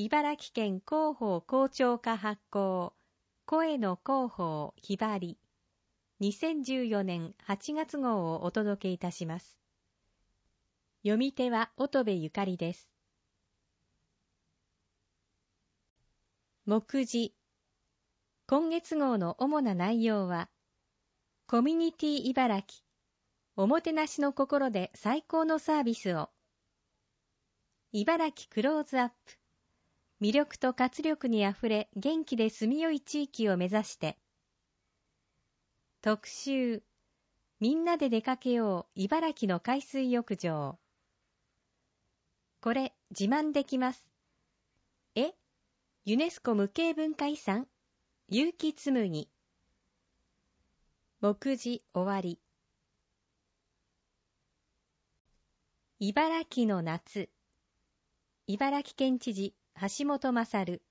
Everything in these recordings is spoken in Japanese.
茨城県広報広聴課発行声の広報ひばり2014年8月号をお届けいたします読み手は乙部ゆかりです目次今月号の主な内容はコミュニティ茨城おもてなしの心で最高のサービスを茨城クローズアップ魅力と活力にあふれ元気で住みよい地域を目指して特集みんなで出かけよう茨城の海水浴場これ自慢できますえユネスコ無形文化遺産結城紬目次終わり茨城の夏茨城県知事橋本勝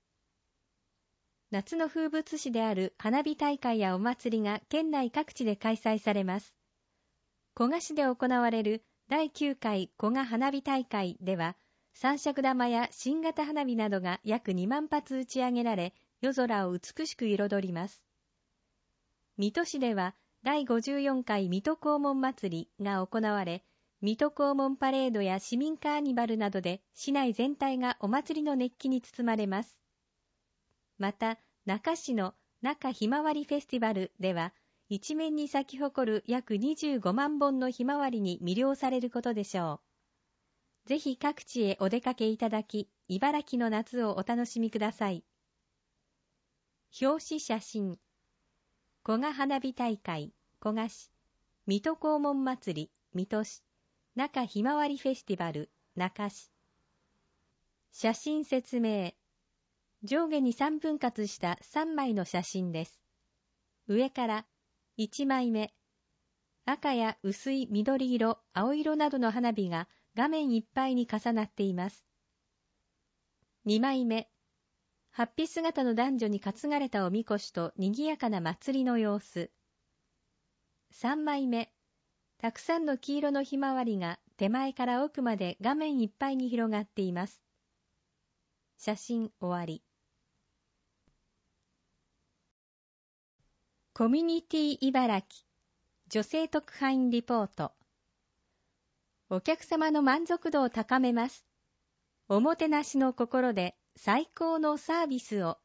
夏の風物詩である花火大会やお祭りが県内各地で開催されます。小賀市で行われる第9回小賀花火大会では、三尺玉や新型花火などが約2万発打ち上げられ、夜空を美しく彩ります。水戸市では、第54回水戸黄門祭りが行われ、水戸黄門パレードや市民カーニバルなどで市内全体がお祭りの熱気に包まれます。また、中市の中ひまわりフェスティバルでは、一面に咲き誇る約25万本のひまわりに魅了されることでしょう。ぜひ各地へお出かけいただき、茨城の夏をお楽しみください。表紙写真。古賀花火大会、古賀市、水戸黄門祭り、水戸市。中ひまわりフェスティバル中市写真説明上下に3分割した3枚の写真です。上から1枚目赤や薄い緑色、青色などの花火が画面いっぱいに重なっています。2枚目ハッピー姿の男女に担がれたおみこしと賑やかな祭りの様子。3枚目たくさんの黄色のひまわりが手前から奥まで画面いっぱいに広がっています。写真終わり。コミュニティ茨城女性特派員リポートお客様の満足度を高めます。おもてなしの心で最高のサービスを。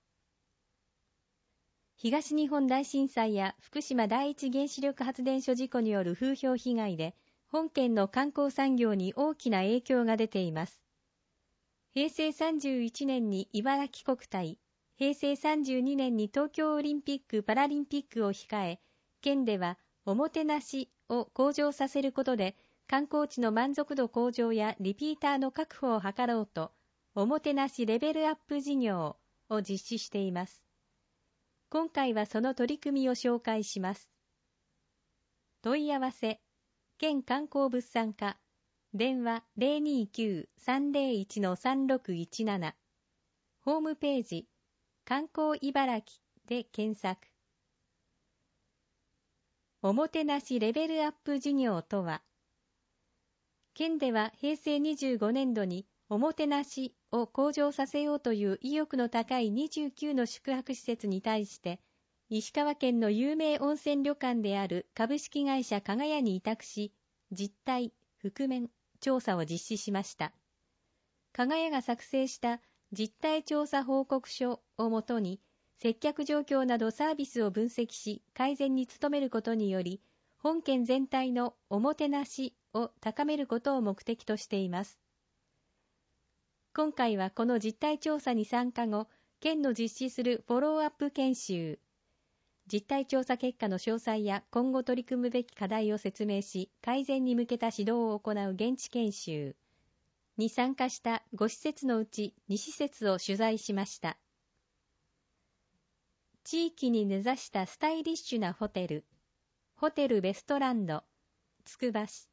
東日本大震災や福島第一原子力発電所事故による風評被害で、本県の観光産業に大きな影響が出ています。平成31年に茨城国体、平成32年に東京オリンピック・パラリンピックを控え、県では、おもてなしを向上させることで、観光地の満足度向上やリピーターの確保を図ろうと、おもてなしレベルアップ事業を実施しています。今回はその取り組みを紹介します。問い合わせ、県観光物産課、電話029-301-3617、ホームページ、観光茨城で検索。おもてなしレベルアップ事業とは、県では平成25年度におもてなしを向上させようという意欲の高い29の宿泊施設に対して、石川県の有名温泉旅館である株式会社加賀屋に委託し、実態、覆面、調査を実施しました。加賀屋が作成した実態調査報告書をもとに、接客状況などサービスを分析し、改善に努めることにより、本県全体のおもてなしを高めることを目的としています。今回はこの実態調査に参加後、県の実施するフォローアップ研修、実態調査結果の詳細や今後取り組むべき課題を説明し、改善に向けた指導を行う現地研修に参加した5施設のうち2施設を取材しました。地域に根ざしたスタイリッシュなホテル、ホテルベストランド、つくば市、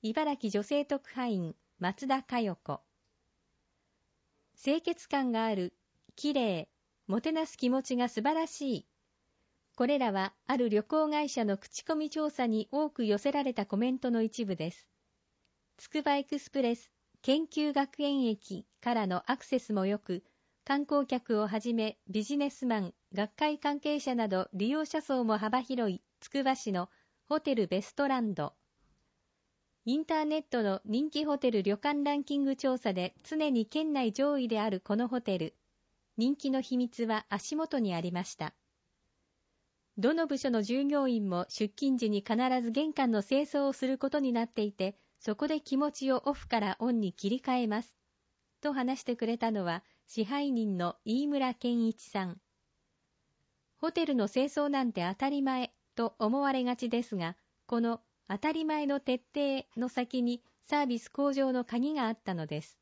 茨城女性特派員、松田佳代子。清潔感がある、きれい、もてなす気持ちが素晴らしい。これらはある旅行会社の口コミ調査に多く寄せられたコメントの一部です。つくばエクスプレス研究学園駅からのアクセスも良く、観光客をはじめビジネスマン、学会関係者など利用者層も幅広いつくば市のホテルベストランド。インターネットの人気ホテル旅館ランキング調査で常に県内上位であるこのホテル。人気の秘密は足元にありました。どの部署の従業員も出勤時に必ず玄関の清掃をすることになっていて、そこで気持ちをオフからオンに切り替えます。と話してくれたのは支配人の飯村健一さん。ホテルの清掃なんて当たり前と思われがちですが、この当たり前の徹底の先にサービス向上の鍵があったのです。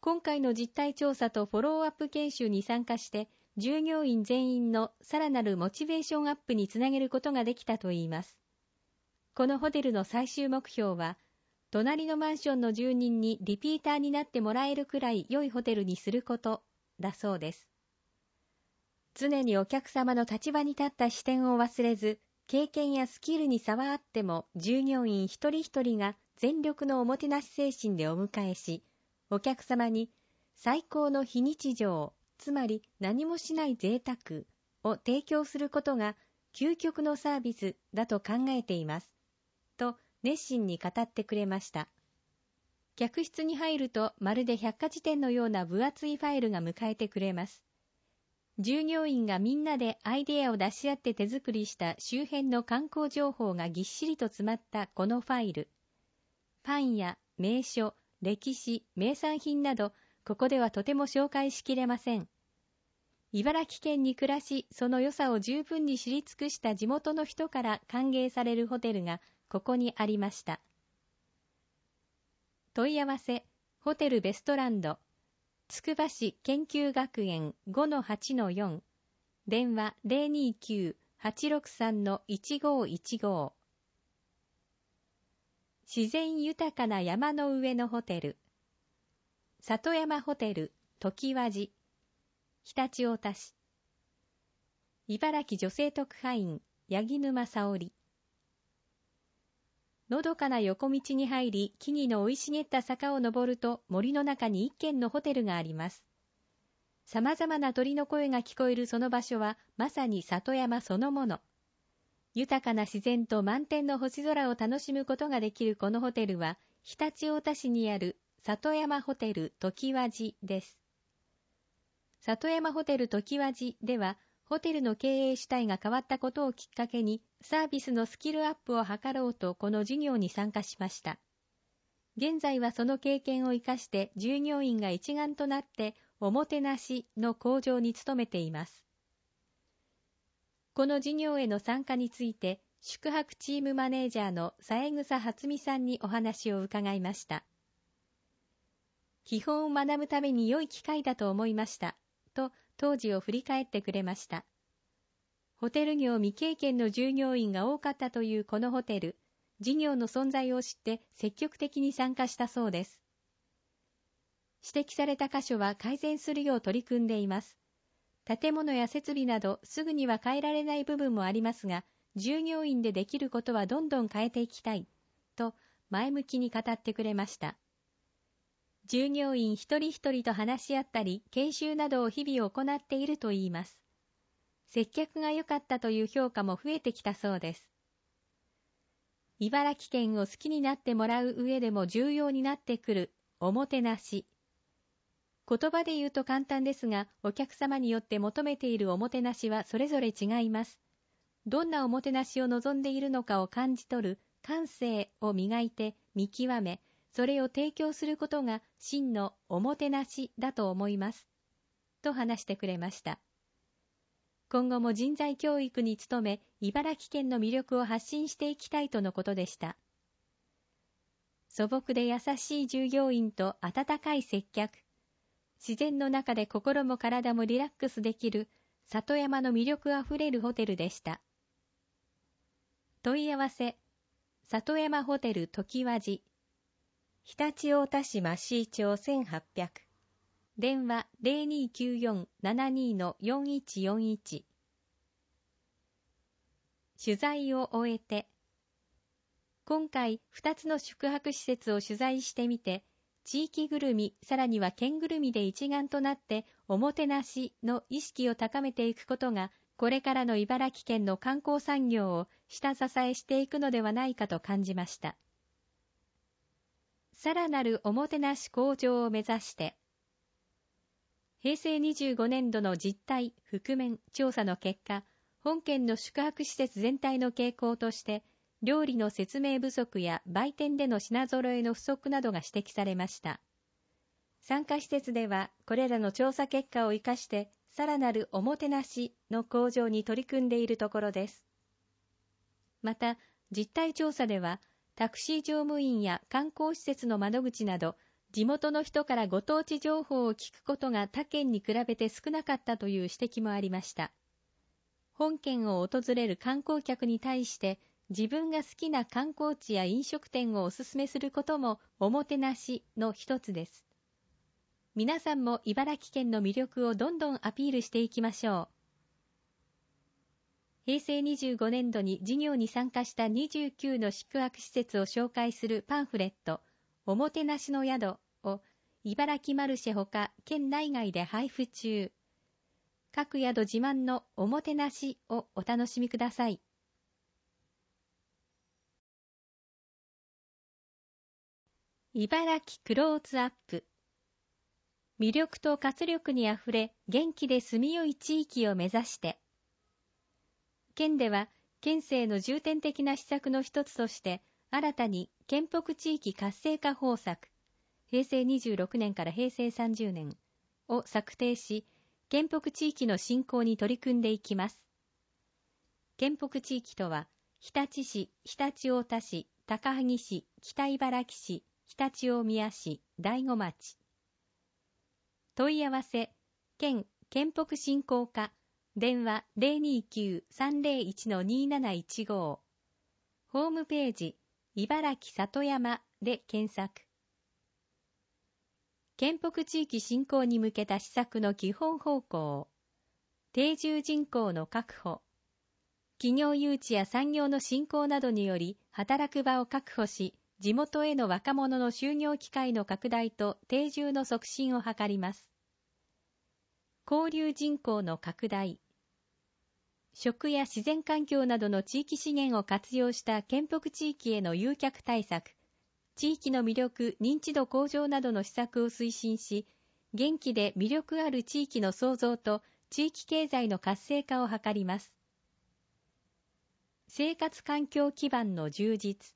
今回の実態調査とフォローアップ研修に参加して、従業員全員のさらなるモチベーションアップにつなげることができたといいます。このホテルの最終目標は、隣のマンションの住人にリピーターになってもらえるくらい良いホテルにすることだそうです。常にお客様の立場に立った視点を忘れず、経験やスキルに差はあっても、従業員一人一人が全力のおもてなし精神でお迎えし、お客様に最高の非日常、つまり何もしない贅沢を提供することが究極のサービスだと考えています。と熱心に語ってくれました。客室に入るとまるで百科事典のような分厚いファイルが迎えてくれます。従業員がみんなでアイデアを出し合って手作りした周辺の観光情報がぎっしりと詰まったこのファイル。パンや名所、歴史、名産品など、ここではとても紹介しきれません。茨城県に暮らし、その良さを十分に知り尽くした地元の人から歓迎されるホテルがここにありました。問い合わせ、ホテルベストランド、つくば市研究学園5-8-4電話029-863-1515自然豊かな山の上のホテル里山ホテル時和寺常陸太田市茨城女性特派員八木沼沙織のどかな横道に入り、木々の生い茂った坂を登ると森の中に一軒のホテルがあります。様々な鳥の声が聞こえるその場所は、まさに里山そのもの。豊かな自然と満天の星空を楽しむことができるこのホテルは、日立大田市にある里山ホテル時和寺です。里山ホテル時和寺では、ホテルの経営主体が変わったことをきっかけに、サービスのスキルアップを図ろうとこの事業に参加しました。現在はその経験を活かして従業員が一丸となっておもてなしの向上に努めています。この事業への参加について宿泊チームマネージャーの三枝初美さんにお話を伺いました。基本を学ぶために良い機会だと思いました。と当時を振り返ってくれました。ホテル業未経験の従業員が多かったというこのホテル、事業の存在を知って積極的に参加したそうです。指摘された箇所は改善するよう取り組んでいます。建物や設備などすぐには変えられない部分もありますが、従業員でできることはどんどん変えていきたい、と前向きに語ってくれました。従業員一人一人と話し合ったり、研修などを日々行っているといいます。接客が良かったという評価も増えてきたそうです。茨城県を好きになってもらう上でも重要になってくる、おもてなし。言葉で言うと簡単ですが、お客様によって求めているおもてなしはそれぞれ違います。どんなおもてなしを望んでいるのかを感じ取る、感性を磨いて、見極め、それを提供することが真のおもてなしだと思います。と話してくれました。今後も人材教育に努め、茨城県の魅力を発信していきたいとのことでした。素朴で優しい従業員と温かい接客。自然の中で心も体もリラックスできる、里山の魅力あふれるホテルでした。問い合わせ、里山ホテル時和寺、常陸太田市増市町1800電話0294-72-4141取材を終えて今回2つの宿泊施設を取材してみて地域ぐるみさらには県ぐるみで一丸となっておもてなしの意識を高めていくことがこれからの茨城県の観光産業を下支えしていくのではないかと感じました。さらなるおもてなし向上を目指して、平成25年度の実態、覆面、調査の結果、本県の宿泊施設全体の傾向として、料理の説明不足や売店での品揃えの不足などが指摘されました。参加施設では、これらの調査結果を活かして、さらなるおもてなしの向上に取り組んでいるところです。また、実態調査では、タクシー乗務員や観光施設の窓口など、地元の人からご当地情報を聞くことが他県に比べて少なかったという指摘もありました。本県を訪れる観光客に対して自分が好きな観光地や飲食店をおすすめすることもおもてなしの一つです。皆さんも茨城県の魅力をどんどんアピールしていきましょう。平成25年度に事業に参加した29の宿泊施設を紹介するパンフレット、おもてなしの宿茨城マルシェほか県内外で配布中。各宿自慢のおもてなしをお楽しみください。茨城クローズアップ魅力と活力にあふれ元気で住みよい地域を目指して県では県政の重点的な施策の一つとして新たに県北地域活性化方策平成26年から平成30年を策定し、県北地域の振興に取り組んでいきます。県北地域とは、日立市、日立太田市、高萩市、北茨城市、日立大宮市、大子町。問い合わせ、県、県北振興課、電話029-301-2715。ホームページ、茨城里山で検索。県北地域振興に向けた施策の基本方向、定住人口の確保、企業誘致や産業の振興などにより働く場を確保し、地元への若者の就業機会の拡大と定住の促進を図ります。交流人口の拡大、食や自然環境などの地域資源を活用した県北地域への誘客対策、地域の魅力、認知度向上などの施策を推進し、元気で魅力ある地域の創造と地域経済の活性化を図ります。生活環境基盤の充実、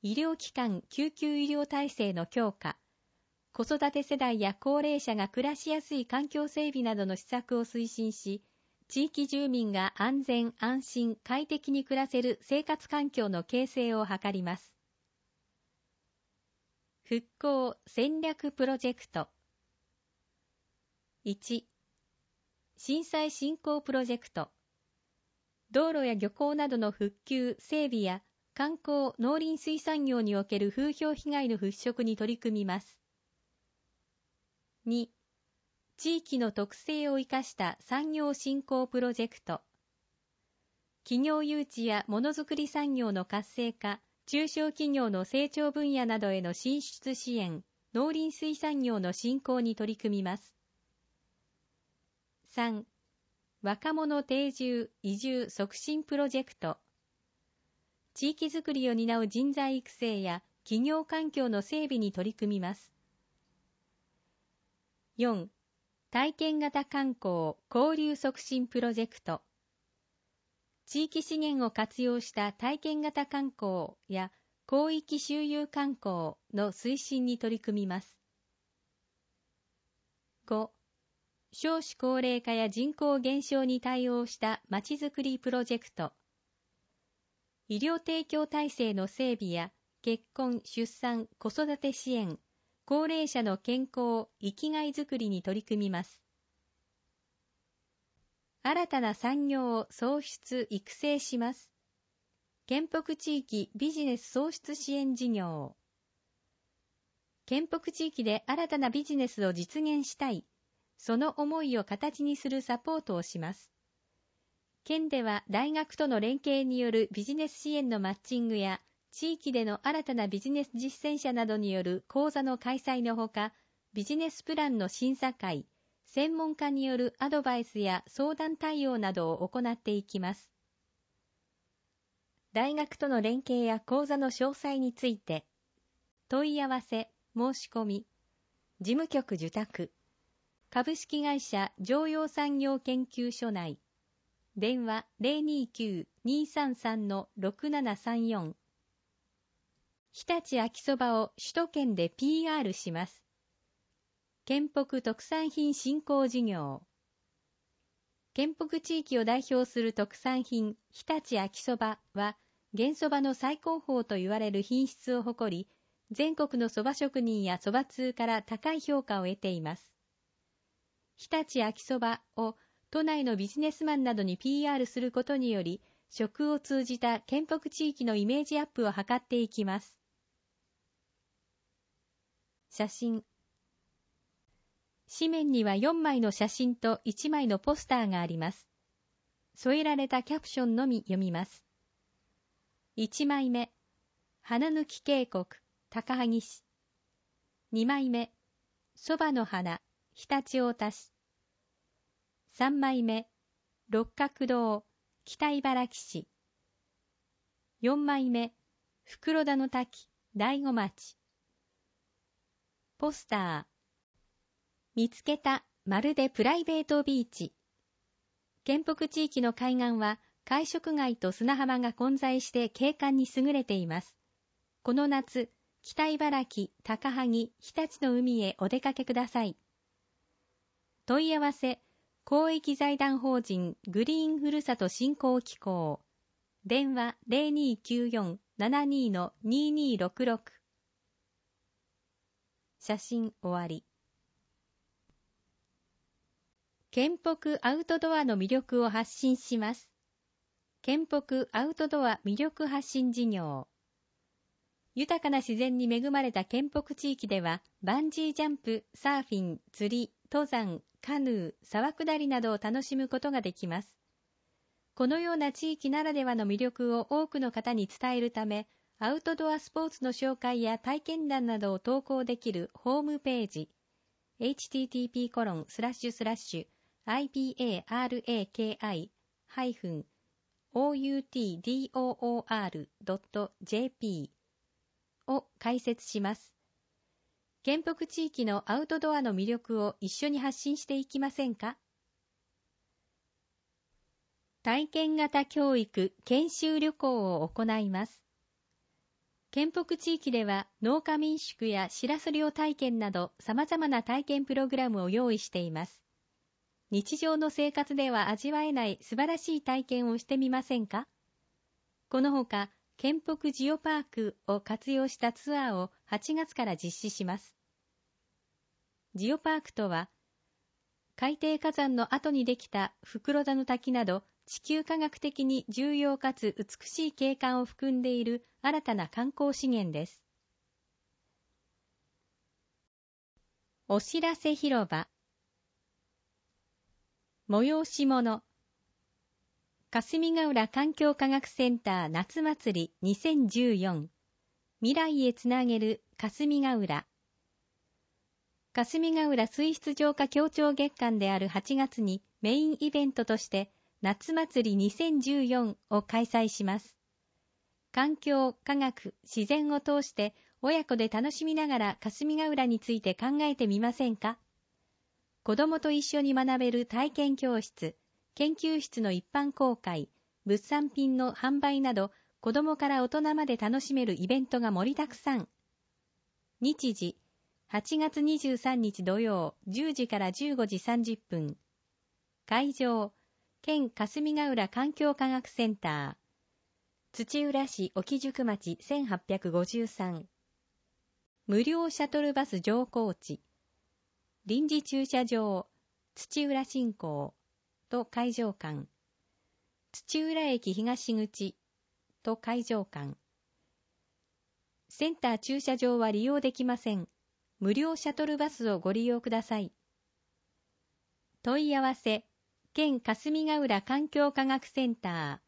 医療機関・救急医療体制の強化、子育て世代や高齢者が暮らしやすい環境整備などの施策を推進し、地域住民が安全・安心・快適に暮らせる生活環境の形成を図ります。復興戦略プロジェクト1震災振興プロジェクト道路や漁港などの復旧・整備や観光・農林水産業における風評被害の払拭に取り組みます2地域の特性を生かした産業振興プロジェクト企業誘致やものづくり産業の活性化中小企業の成長分野などへの進出支援、農林水産業の振興に取り組みます。3、若者定住・移住促進プロジェクト。地域づくりを担う人材育成や企業環境の整備に取り組みます。4. 体験型観光交流促進プロジェクト地域資源を活用した体験型観光や広域周遊観光の推進に取り組みます。5. 少子高齢化や人口減少に対応したまちづくりプロジェクト。医療提供体制の整備や結婚、出産、子育て支援、高齢者の健康、生きがいづくりに取り組みます。新たな産業を創出育成します。県北地域ビジネス創出支援事業。県北地域で新たなビジネスを実現したい。その思いを形にするサポートをします。県では大学との連携によるビジネス支援のマッチングや、地域での新たなビジネス実践者などによる講座の開催のほか、ビジネスプランの審査会、専門家によるアドバイスや相談対応などを行っていきます。大学との連携や講座の詳細について、問い合わせ、申し込み、事務局受託、株式会社常用産業研究所内、電話029-233-6734日立秋そばを首都圏で PR します。県北特産品振興事業県北地域を代表する特産品日立秋そばは原そばの最高峰と言われる品質を誇り全国のそば職人やそば通から高い評価を得ています日立秋そばを都内のビジネスマンなどに PR することにより食を通じた県北地域のイメージアップを図っていきます。写真紙面には4枚の写真と1枚のポスターがあります。添えられたキャプションのみ読みます。1枚目、花抜き渓谷、高萩市。2枚目、蕎麦の花、日立大田市。3枚目、六角堂、北茨城市。4枚目、袋田の滝、大醐町。ポスター、見つけた、まるでプライベートビーチ。県北地域の海岸は、海食街と砂浜が混在して景観に優れています。この夏、北茨城、高萩、日立の海へお出かけください。問い合わせ、公益財団法人グリーンふるさと振興機構。電話0294-72-2266。写真終わり。県北アウトドアの魅力を発信します。県北アウトドア魅力発信事業。豊かな自然に恵まれた県北地域では、バンジージャンプ、サーフィン、釣り、登山、カヌー、沢下りなどを楽しむことができます。このような地域ならではの魅力を多くの方に伝えるため、アウトドアスポーツの紹介や体験談などを投稿できるホームページ、http:// ibaraki-outdoor.jp を開設します。県北地域のアウトドアの魅力を一緒に発信していきませんか体験型教育研修旅行を行います。県北地域では農家民宿やシラス漁体験など様々な体験プログラムを用意しています。日常の生活では味わえない素晴らしい体験をしてみませんかこのほか、県北ジオパークを活用したツアーを8月から実施します。ジオパークとは、海底火山の後にできた袋田の滝など、地球科学的に重要かつ美しい景観を含んでいる新たな観光資源です。お知らせ広場催し物霞ヶ浦環境科学センター夏祭り2014未来へつなげる霞ヶ浦霞ヶ浦水質浄化協調月間である8月にメインイベントとして夏祭り2014を開催します。環境、科学、自然を通して親子で楽しみながら霞ヶ浦について考えてみませんか子供と一緒に学べる体験教室、研究室の一般公開、物産品の販売など、子供から大人まで楽しめるイベントが盛りだくさん。日時、8月23日土曜、10時から15時30分。会場、県霞ヶ浦環境科学センター。土浦市沖宿町1853。無料シャトルバス乗降地。臨時駐車場、土浦新港と会場館、土浦駅東口と会場館、センター駐車場は利用できません。無料シャトルバスをご利用ください。問い合わせ、県霞ヶ浦環境科学センタ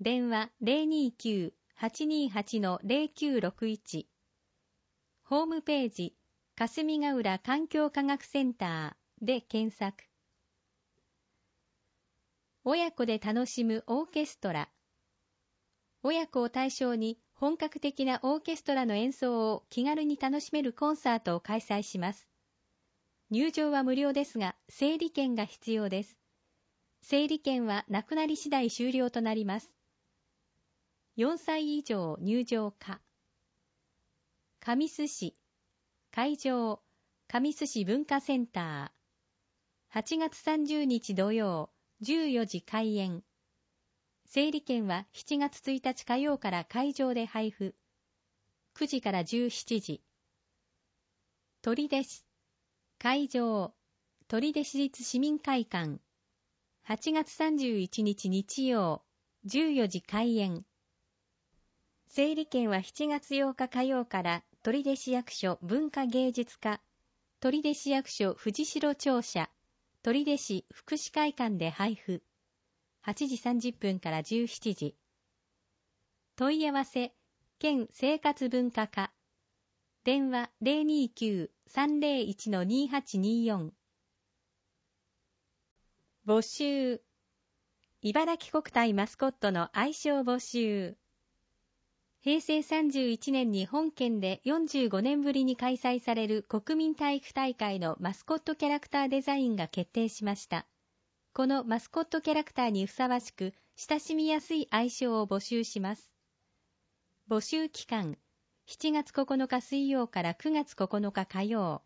ー、電話029-828-0961、ホームページ霞ヶ浦環境科学センターで検索。親子で楽しむオーケストラ。親子を対象に本格的なオーケストラの演奏を気軽に楽しめるコンサートを開催します。入場は無料ですが、整理券が必要です。整理券はなくなり次第終了となります。4歳以上入場か。神栖市会場、神栖市文化センター。8月30日土曜、14時開演。整理券は7月1日火曜から会場で配布。9時から17時。鳥出市、会場、鳥出市立市民会館。8月31日日曜、14時開演。整理券は7月8日火曜から鳥出市役所文化芸術課、取手市役所藤代庁舎、取手市福祉会館で配布。8時30分から17時。問い合わせ、県生活文化課。電話029-301-2824。募集。茨城国体マスコットの愛称募集。平成31年に本県で45年ぶりに開催される国民体育大会のマスコットキャラクターデザインが決定しました。このマスコットキャラクターにふさわしく、親しみやすい愛称を募集します。募集期間、7月9日水曜から9月9日火曜。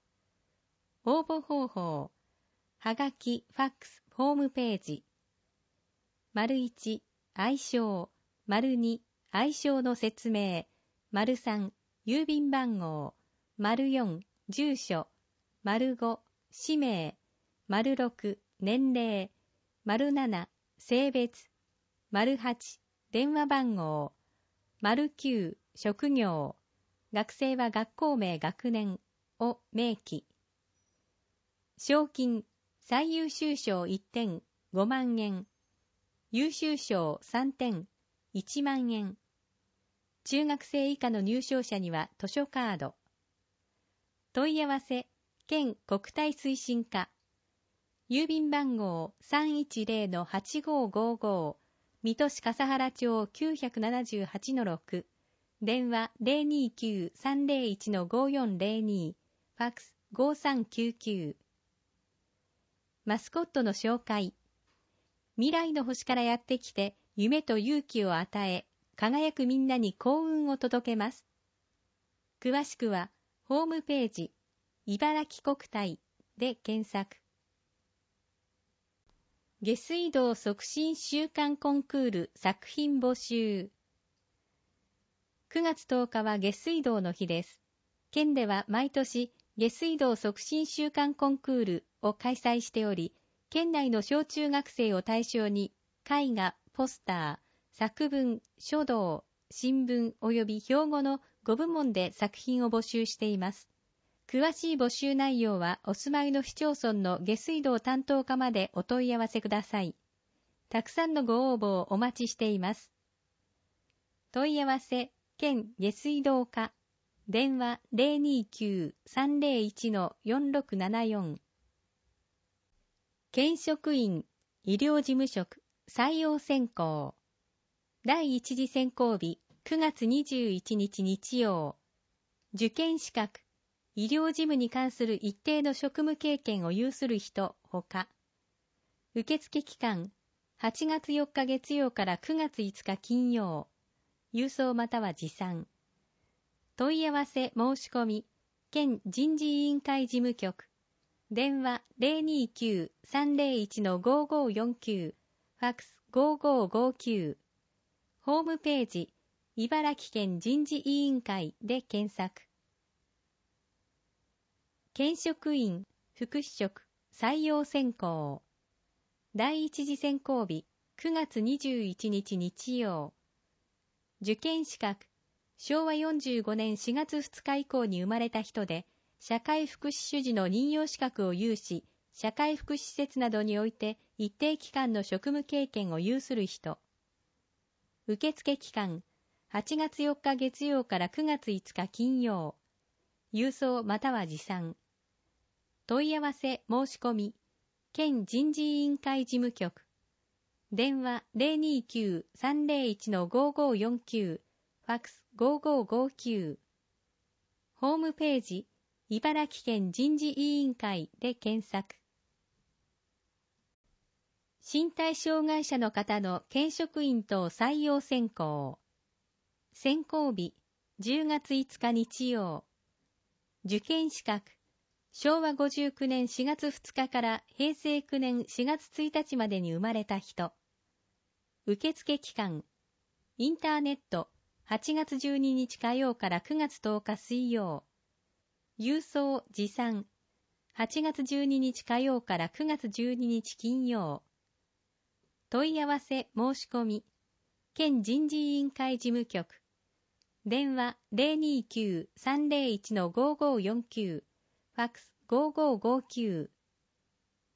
応募方法、はがき、ファックス、ホームページ。丸1、愛称。丸2、愛称の説明、丸3、郵便番号、丸4、住所、丸5、氏名、丸6、年齢、丸7、性別、丸8、電話番号、丸9、職業、学生は学校名学年を明記。賞金、最優秀賞1点、5万円。優秀賞3点、1万円。中学生以下の入賞者には図書カード。問い合わせ、県国体推進課。郵便番号310-8555。水戸市笠原町978-6。電話029-301-5402。ファックス5399。マスコットの紹介。未来の星からやってきて、夢と勇気を与え、輝くみんなに幸運を届けます。詳しくは、ホームページ、茨城国体で検索。下水道促進週間コンクール作品募集。9月10日は下水道の日です。県では毎年、下水道促進週間コンクールを開催しており、県内の小中学生を対象に、絵画、ポスター、作文、書道、新聞及び標語の5部門で作品を募集しています。詳しい募集内容はお住まいの市町村の下水道担当課までお問い合わせください。たくさんのご応募をお待ちしています。問い合わせ、県下水道課、電話029-301-4674。県職員、医療事務職、採用選考。第一次選考日9月21日日曜受験資格医療事務に関する一定の職務経験を有する人ほか受付期間8月4日月曜から9月5日金曜郵送または持参問い合わせ申し込み県人事委員会事務局電話029-301-5549ファクス5559ホームページ、茨城県人事委員会で検索。県職員、副祉職、採用選考。第一次選考日、9月21日日曜。受験資格、昭和45年4月2日以降に生まれた人で、社会福祉主事の任用資格を有し、社会福祉施設などにおいて一定期間の職務経験を有する人。受付期間8月4日月曜から9月5日金曜郵送または持参問い合わせ申し込み県人事委員会事務局電話029-301-5549ファクス5559ホームページ茨城県人事委員会で検索身体障害者の方の県職員等採用選考。選考日、10月5日日曜。受験資格、昭和59年4月2日から平成9年4月1日までに生まれた人。受付期間、インターネット、8月12日火曜から9月10日水曜。郵送持参、8月12日火曜から9月12日金曜。問い合わせ申し込み、県人事委員会事務局、電話029-301-5549、ファクス5559、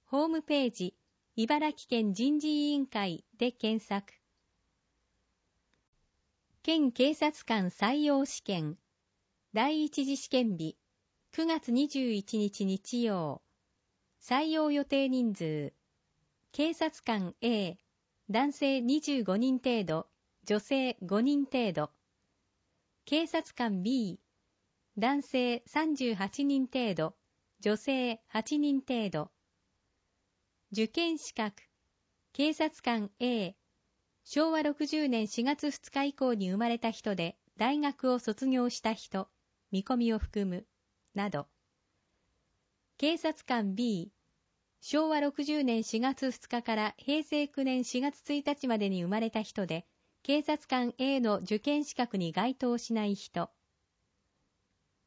ホームページ、茨城県人事委員会で検索。県警察官採用試験第一次試験日9月21日日曜採用予定人数警察官 A 男性25人程度、女性5人程度。警察官 B、男性38人程度、女性8人程度。受験資格、警察官 A、昭和60年4月2日以降に生まれた人で、大学を卒業した人、見込みを含む、など。警察官 B、昭和60年4月2日から平成9年4月1日までに生まれた人で、警察官 A の受験資格に該当しない人。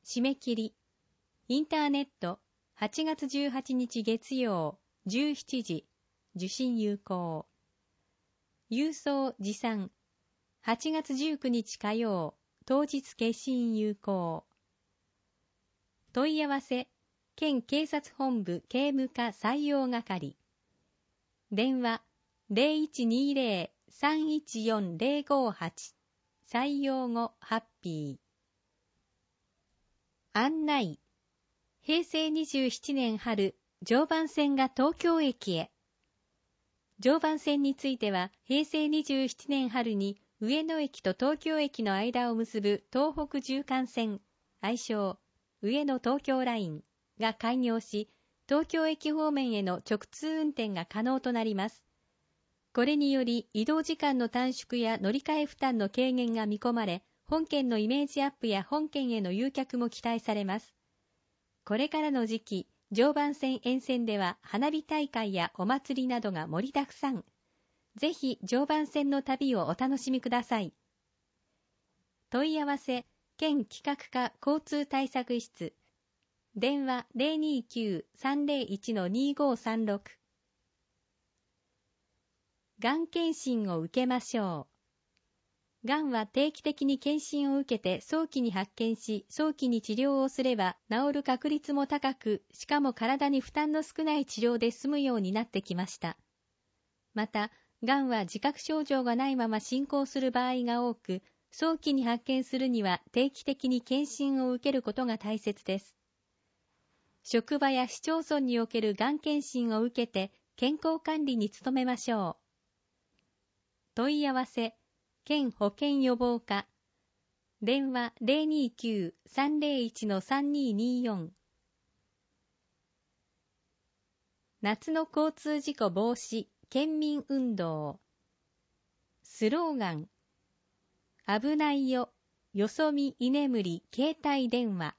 締め切り。インターネット、8月18日月曜、17時、受信有効。郵送持参、8月19日火曜、当日決心有効。問い合わせ、県警察本部警務課採用係。電話0120-314-058採用後ハッピー。案内。平成27年春、常磐線が東京駅へ。常磐線については、平成27年春に上野駅と東京駅の間を結ぶ東北縦貫線、愛称、上野東京ライン。が開業し、東京駅方面への直通運転が可能となります。これにより移動時間の短縮や乗り換え負担の軽減が見込まれ、本県のイメージアップや本県への誘客も期待されます。これからの時期、常磐線沿線では花火大会やお祭りなどが盛りだくさん。ぜひ常磐線の旅をお楽しみください。問い合わせ、県企画課交通対策室電話029-301-2536がん検診を受けましょう。がんは定期的に検診を受けて早期に発見し、早期に治療をすれば治る確率も高く、しかも体に負担の少ない治療で済むようになってきました。また、がんは自覚症状がないまま進行する場合が多く、早期に発見するには定期的に検診を受けることが大切です。職場や市町村におけるがん検診を受けて健康管理に努めましょう。問い合わせ、県保健予防課、電話029-301-3224夏の交通事故防止県民運動スローガン危ないよよそ見居眠り携帯電話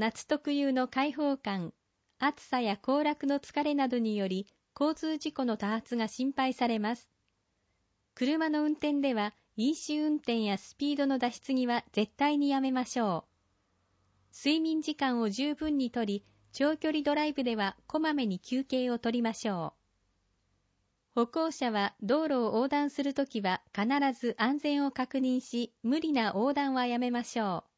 夏特有の開放感、暑さや行楽の疲れなどにより、交通事故の多発が心配されます。車の運転では、飲酒運転やスピードの脱出には絶対にやめましょう。睡眠時間を十分にとり、長距離ドライブではこまめに休憩をとりましょう。歩行者は道路を横断するときは必ず安全を確認し、無理な横断はやめましょう。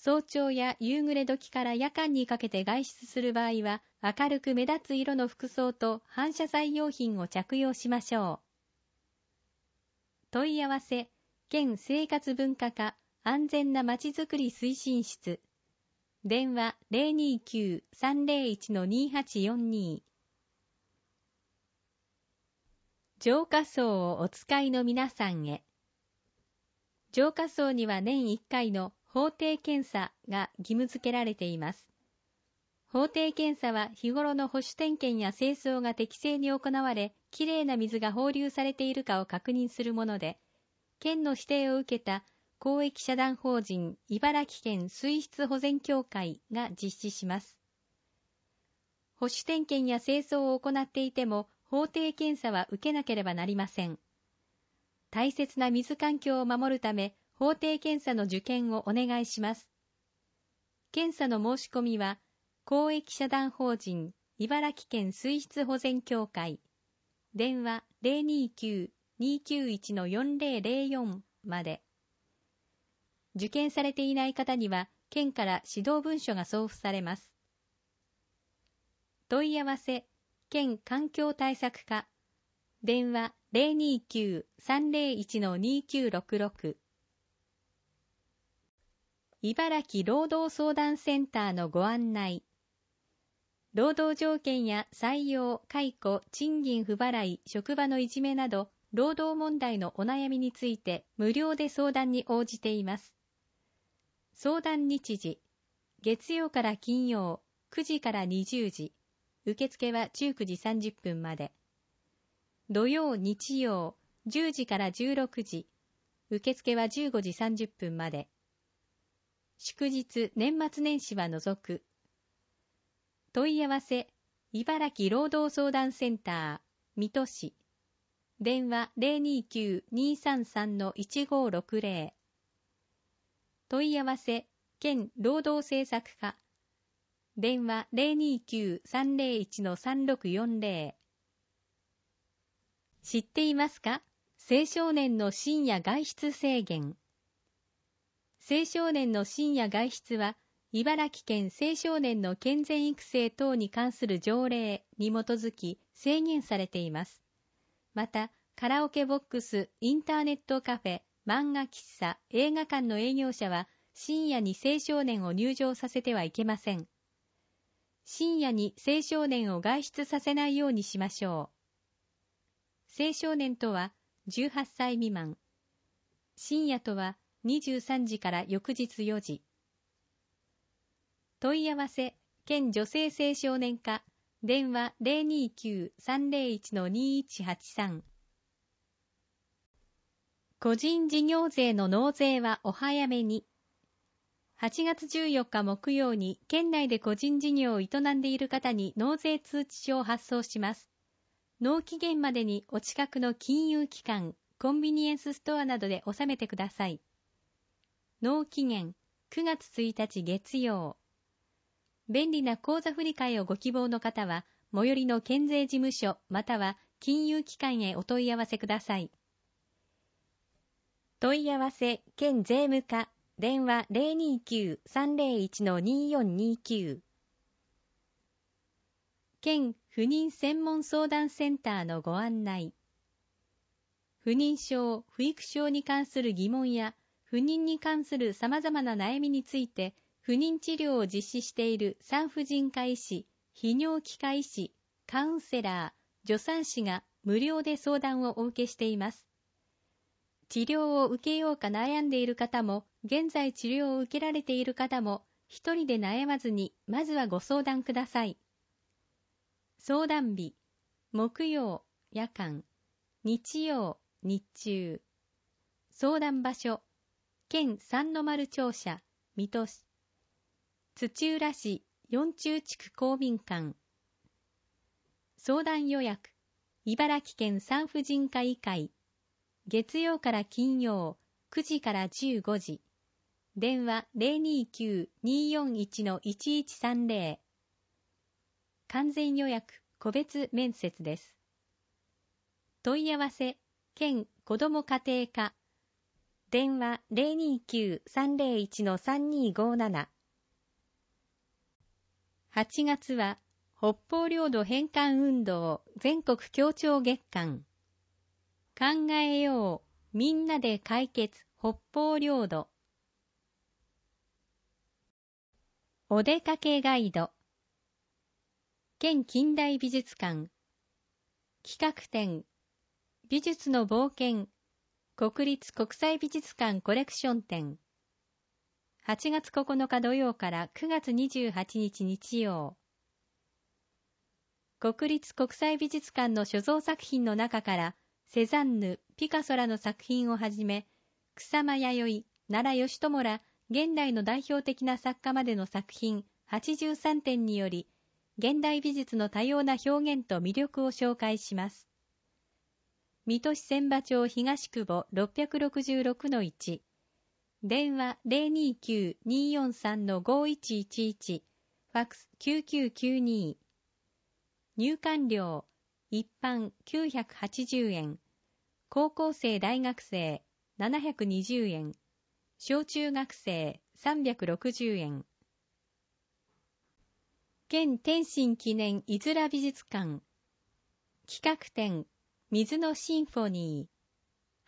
早朝や夕暮れ時から夜間にかけて外出する場合は、明るく目立つ色の服装と反射材用品を着用しましょう。問い合わせ、県生活文化課安全なまちづくり推進室。電話029-301-2842。浄化層をお使いの皆さんへ。浄化層には年1回の法定検査が義務付けられています。法定検査は日頃の保守点検や清掃が適正に行われ、きれいな水が放流されているかを確認するもので、県の指定を受けた公益社団法人茨城県水質保全協会が実施します。保守点検や清掃を行っていても、法定検査は受けなければなりません。大切な水環境を守るため、法定検査の受験をお願いします。検査の申し込みは、公益社団法人茨城県水質保全協会、電話029-291-4004まで。受験されていない方には、県から指導文書が送付されます。問い合わせ、県環境対策課、電話029-301-2966茨城労働相談センターのご案内。労働条件や採用、解雇、賃金不払い、職場のいじめなど、労働問題のお悩みについて無料で相談に応じています。相談日時、月曜から金曜、9時から20時、受付は19時30分まで。土曜、日曜、10時から16時、受付は15時30分まで。祝日年末年始は除く。問い合わせ、茨城労働相談センター、水戸市。電話029-233-1560。問い合わせ、県労働政策課。電話029-301-3640。知っていますか青少年の深夜外出制限。青少年の深夜外出は、茨城県青少年の健全育成等に関する条例に基づき制限されています。また、カラオケボックス、インターネットカフェ、漫画喫茶、映画館の営業者は、深夜に青少年を入場させてはいけません。深夜に青少年を外出させないようにしましょう。青少年とは18歳未満。深夜とは23時から翌日4時。問い合わせ、県女性青少年課、電話029-301-2183。個人事業税の納税はお早めに。8月14日木曜に県内で個人事業を営んでいる方に納税通知書を発送します。納期限までにお近くの金融機関、コンビニエンスストアなどで納めてください。納期限9月1日月曜。便利な口座振替をご希望の方は、最寄りの県税事務所または金融機関へお問い合わせください。問い合わせ、県税務課、電話029-301-2429。県不妊専門相談センターのご案内。不妊症、不育症に関する疑問や不妊に関する様々な悩みについて、不妊治療を実施している産婦人科医師、泌尿器科医師、カウンセラー、助産師が無料で相談をお受けしています。治療を受けようか悩んでいる方も、現在治療を受けられている方も、一人で悩まずに、まずはご相談ください。相談日、木曜、夜間、日曜、日中。相談場所、県三の丸庁舎、水戸市、土浦市四中地区公民館、相談予約、茨城県産婦人科医会、月曜から金曜、9時から15時、電話029-241-1130、完全予約、個別面接です。問い合わせ、県子ども家庭科電話029-301-3257 8月は北方領土返還運動全国協調月間考えようみんなで解決北方領土お出かけガイド県近代美術館企画展美術の冒険国立国際美術館コレクション展8月9日土曜から9月28日日曜国立国際美術館の所蔵作品の中からセザンヌ、ピカソらの作品をはじめ草間弥生、奈良義友ら現代の代表的な作家までの作品83点により現代美術の多様な表現と魅力を紹介します。水戸市千葉町東久保666-1電話029-243-5111ファクス9992入館料一般980円高校生大学生720円小中学生360円県天津記念いずら美術館企画展水のシンフォニ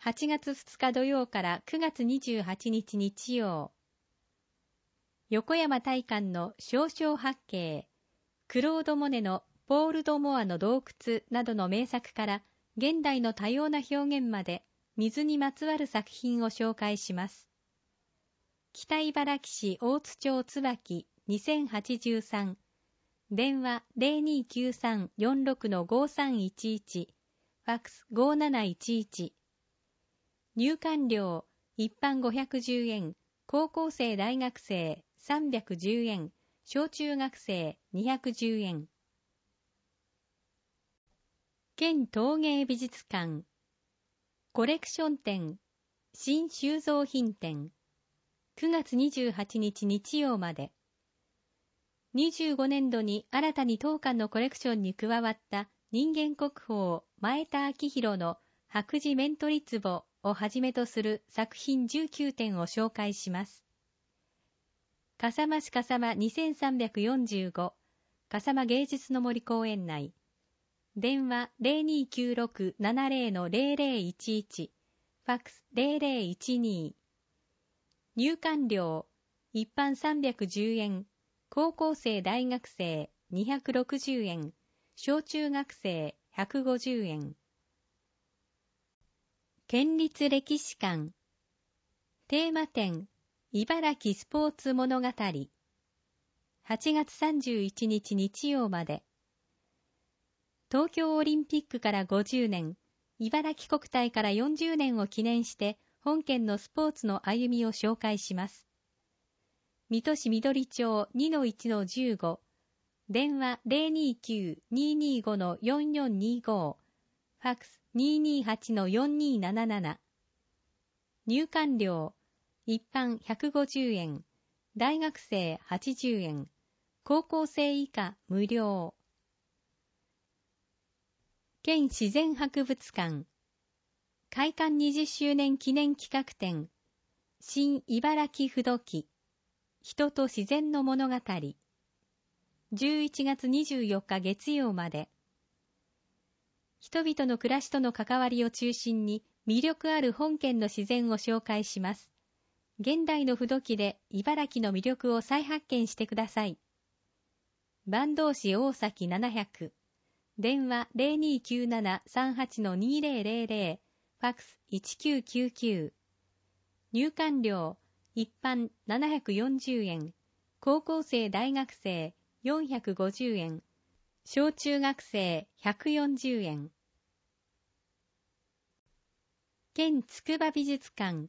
ー。8月2日土曜から9月28日日曜。横山大観の少々八景。クロード・モネのポール・ド・モアの洞窟などの名作から現代の多様な表現まで水にまつわる作品を紹介します。北茨城市大津町椿2083電話029346-5311ファクス5711。入館料、一般510円、高校生大学生310円、小中学生210円。県陶芸美術館、コレクション展、新収蔵品展、9月28日日曜まで。25年度に新たに当館のコレクションに加わった人間国宝前田明宏の白磁メントリツボをはじめとする作品19点を紹介します。笠間市笠間2345笠間芸術の森公園内電話029670-0011ファックス0012入館料一般310円高校生大学生260円小中学生150円。県立歴史館。テーマ展、茨城スポーツ物語。8月31日日曜まで。東京オリンピックから50年、茨城国体から40年を記念して、本県のスポーツの歩みを紹介します。水戸市緑町2-1-15、電話029-225-4425、ファクス228-4277。入館料、一般150円、大学生80円、高校生以下無料。県自然博物館、開館20周年記念企画展、新茨城不土記、人と自然の物語。11月24日月曜まで人々の暮らしとの関わりを中心に魅力ある本県の自然を紹介します。現代の不土器で茨城の魅力を再発見してください。坂東市大崎700電話0297-38-2000ファクス1999入館料一般740円高校生大学生450円、小中学生140円。県つくば美術館、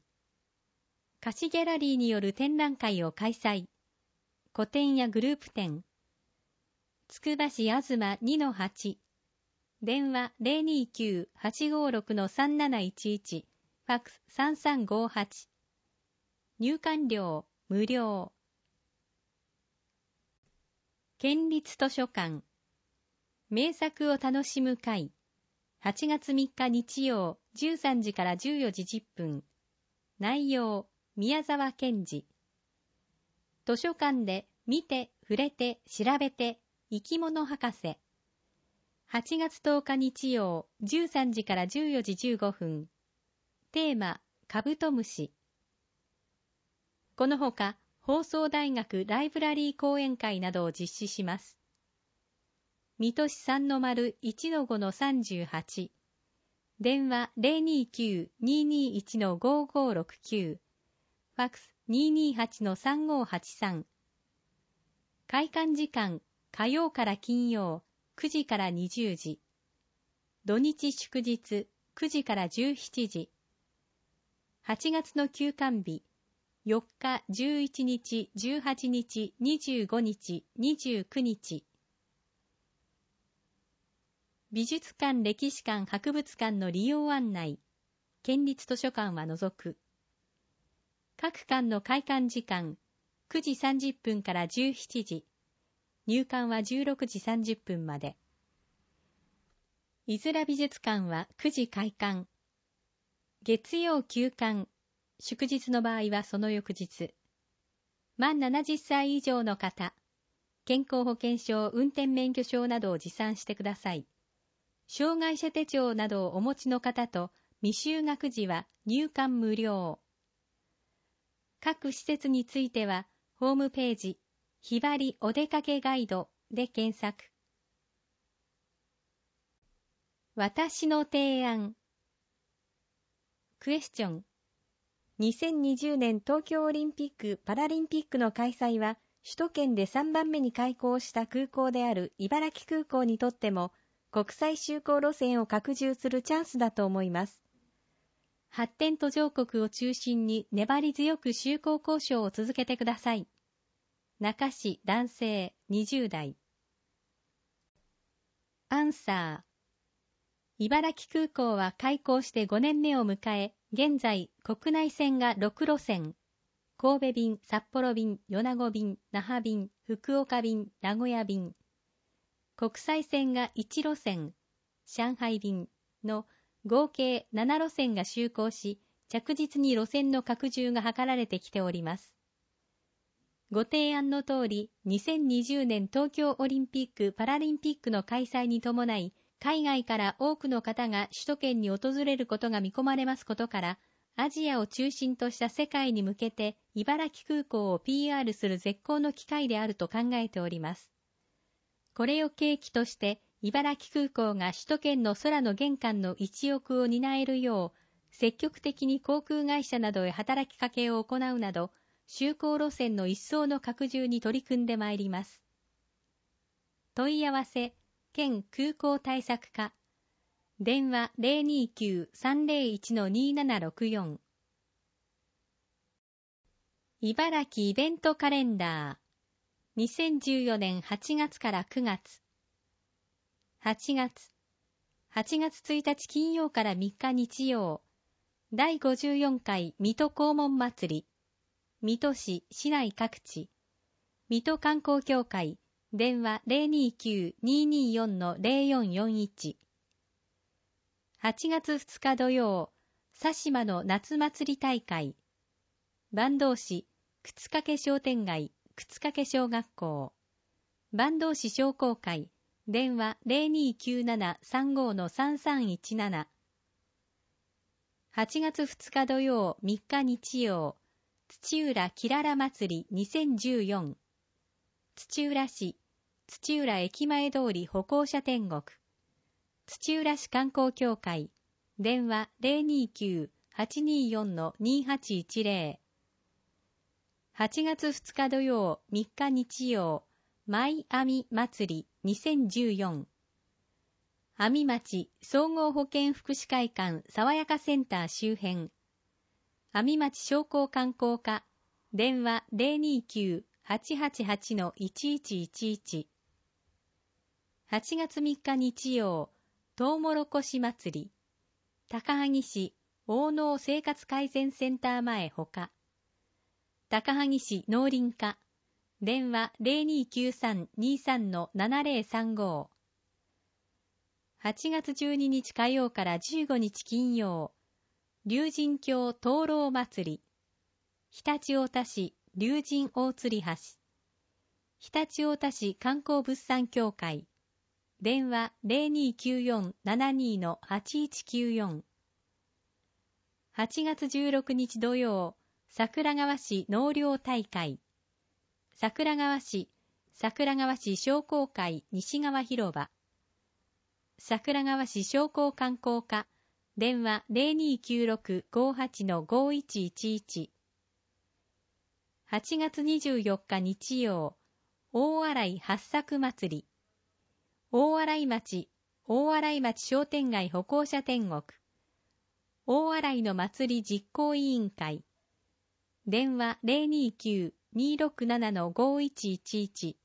菓子ギャラリーによる展覧会を開催。古典やグループ展。つくば市ま2-8。電話029-856-3711。ファクス3358。入館料無料。県立図書館名作を楽しむ会8月3日日曜13時から14時10分内容宮沢賢治図書館で見て触れて調べて生き物博士8月10日日曜13時から14時15分テーマカブトムシこのほか放送大学ライブラリー講演会などを実施します。水戸市3の丸1-5-38電話029-221-5569ファクス228-3583開館時間火曜から金曜9時から20時土日祝日9時から17時8月の休館日4日、11日、18日、25日、29日。美術館、歴史館、博物館の利用案内。県立図書館は除く。各館の開館時間、9時30分から17時。入館は16時30分まで。いずら美術館は9時開館。月曜休館、祝日の場合はその翌日。満70歳以上の方、健康保険証、運転免許証などを持参してください。障害者手帳などをお持ちの方と未就学児は入館無料。各施設については、ホームページ、ひばりお出かけガイドで検索。私の提案。クエスチョン2020年東京オリンピック・パラリンピックの開催は、首都圏で3番目に開港した空港である茨城空港にとっても、国際就航路線を拡充するチャンスだと思います。発展途上国を中心に粘り強く就航交渉を続けてください。中市男性20代。アンサー。茨城空港は開港して5年目を迎え、現在、国内線が6路線、神戸便、札幌便、米子便、那覇便、福岡便、名古屋便、国際線が1路線、上海便の合計7路線が就航し、着実に路線の拡充が図られてきております。ご提案の通り、2020年東京オリンピック・パラリンピックの開催に伴い、海外から多くの方が首都圏に訪れることが見込まれますことから、アジアを中心とした世界に向けて茨城空港を PR する絶好の機会であると考えております。これを契機として、茨城空港が首都圏の空の玄関の一翼を担えるよう、積極的に航空会社などへ働きかけを行うなど、就航路線の一層の拡充に取り組んでまいります。問い合わせ県空港対策課電話029-301-2764茨城イベントカレンダー2014年8月から9月8月8月1日金曜から3日日曜第54回水戸黄門祭り水戸市市内各地水戸観光協会電話029-224-0441 8月2日土曜、佐島の夏祭り大会。坂東市、靴掛商店街、靴掛小学校。坂東市商工会、電話0297-35-3317。8月2日土曜、3日日曜、土浦きらら祭り2014。土浦市土浦駅前通り歩行者天国。土浦市観光協会。電話029-824-2810。8月2日土曜、3日日曜、マイアミ祭り2014。阿見町総合保健福祉会館爽やかセンター周辺。阿見町商工観光課。電話029-888-1111。8月3日日曜、とうもろこし祭り、高萩市大農生活改善センター前ほか、高萩市農林課、電話0293-23-7035、8月12日火曜から15日金曜、竜神峡灯籠祭り、日立太田市竜神大吊橋、日立太田市観光物産協会、電話0294-72-8194 8月16日土曜、桜川市農業大会。桜川市、桜川市商工会西川広場。桜川市商工観光課。電話0296-58-5111。8月24日日曜、大洗八作祭り。大洗町、大洗町商店街歩行者天国、大洗の祭り実行委員会、電話029-267-5111、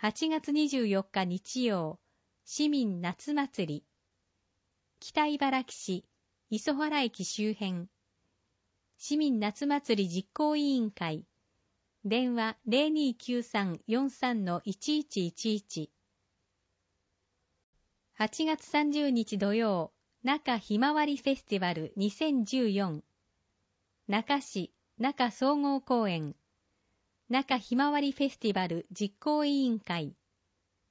8月24日日曜、市民夏祭り、北茨城市、磯原駅周辺、市民夏祭り実行委員会、電話0293-43-1111 8月30日土曜、中ひまわりフェスティバル2014中市中総合公園中ひまわりフェスティバル実行委員会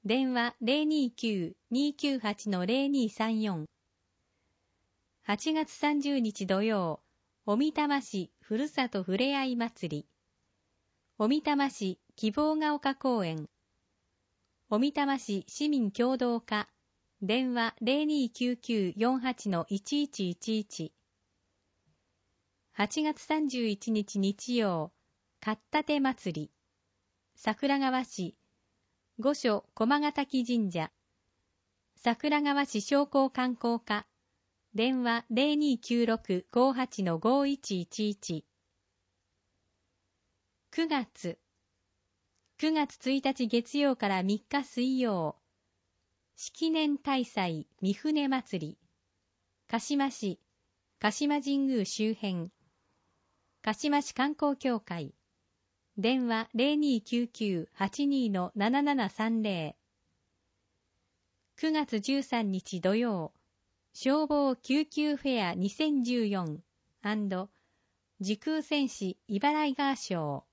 電話029-298-0234 8月30日土曜、おみたま市ふるさとふれあい祭りおみたま市希望が丘公園、おみたま市市民共同課、電話029948-1111。8月31日日曜、かったて祭り。桜川市、御所駒ヶ滝神社。桜川市商工観光課。電話0296-58-5111。9月9月1日月曜から3日水曜式年大祭三船祭り鹿島市鹿島神宮周辺鹿島市観光協会電話0299-82-7730 9月13日土曜消防救急フェア2014時空戦士茨井川賞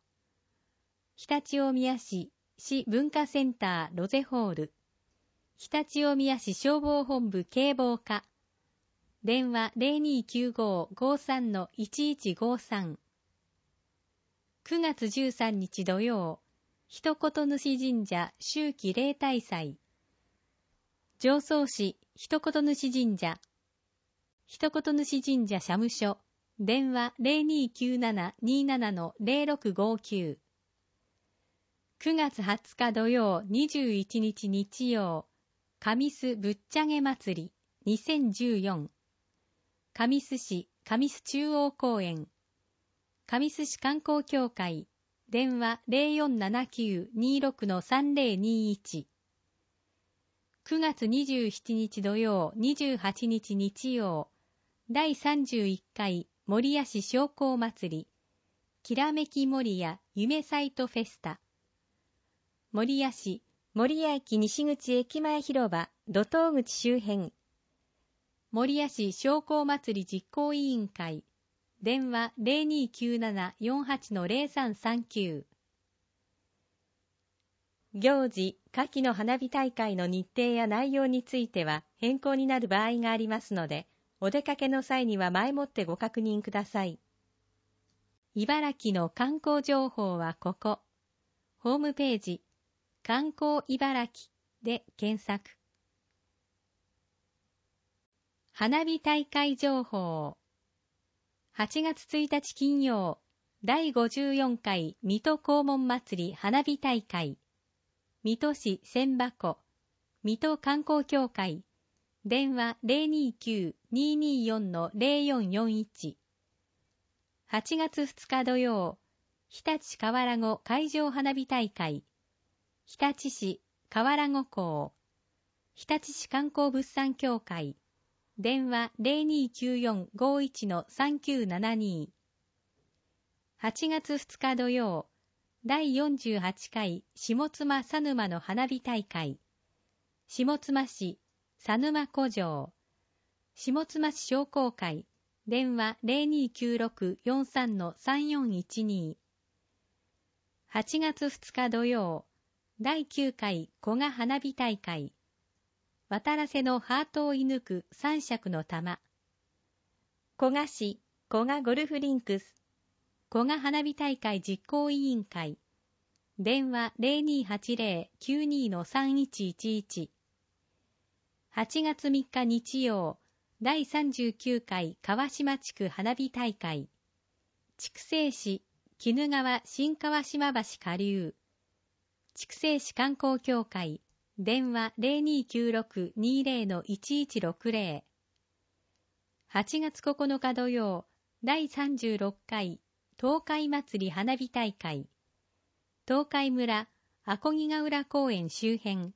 常陸大宮市市文化センターロゼホール常陸大宮市消防本部警防課電話0295-53-1153 9月13日土曜一言主神社周期例大祭上総市一言主神社一言主神社社務所電話0297-27-0659 9月20日土曜21日日曜、神栖ぶっちゃげ祭り2014神栖市神栖中央公園神栖市観光協会電話0479-26-3021 9月27日土曜28日日曜第31回森屋市商工祭りきらめき森屋夢サイトフェスタ守谷市、守谷駅西口駅前広場、土頭口周辺。守谷市商工祭り実行委員会。電話0297-48-0339。行事、夏季の花火大会の日程や内容については変更になる場合がありますので、お出かけの際には前もってご確認ください。茨城の観光情報はここ。ホームページ、観光茨城で検索。花火大会情報。8月1日金曜、第54回水戸黄門祭り花火大会。水戸市千箱、湖、水戸観光協会。電話029-224-0441。8月2日土曜、日立河原湖海上花火大会。日立市河原五港、日立市観光物産協会、電話0294-51-3972。8月2日土曜、第48回下妻佐沼の花火大会、下妻市佐沼古城、下妻市商工会、電話0296-43-3412。8月2日土曜、第9回古賀花火大会渡らせのハートを射抜く三尺の玉古賀市古賀ゴルフリンクス古賀花火大会実行委員会電話0280-92-3111 8月3日日曜第39回川島地区花火大会筑西市鬼怒川新川島橋下流筑西市観光協会電話0296-20-1160 8月9日土曜第36回東海祭り花火大会東海村アコギヶ浦公園周辺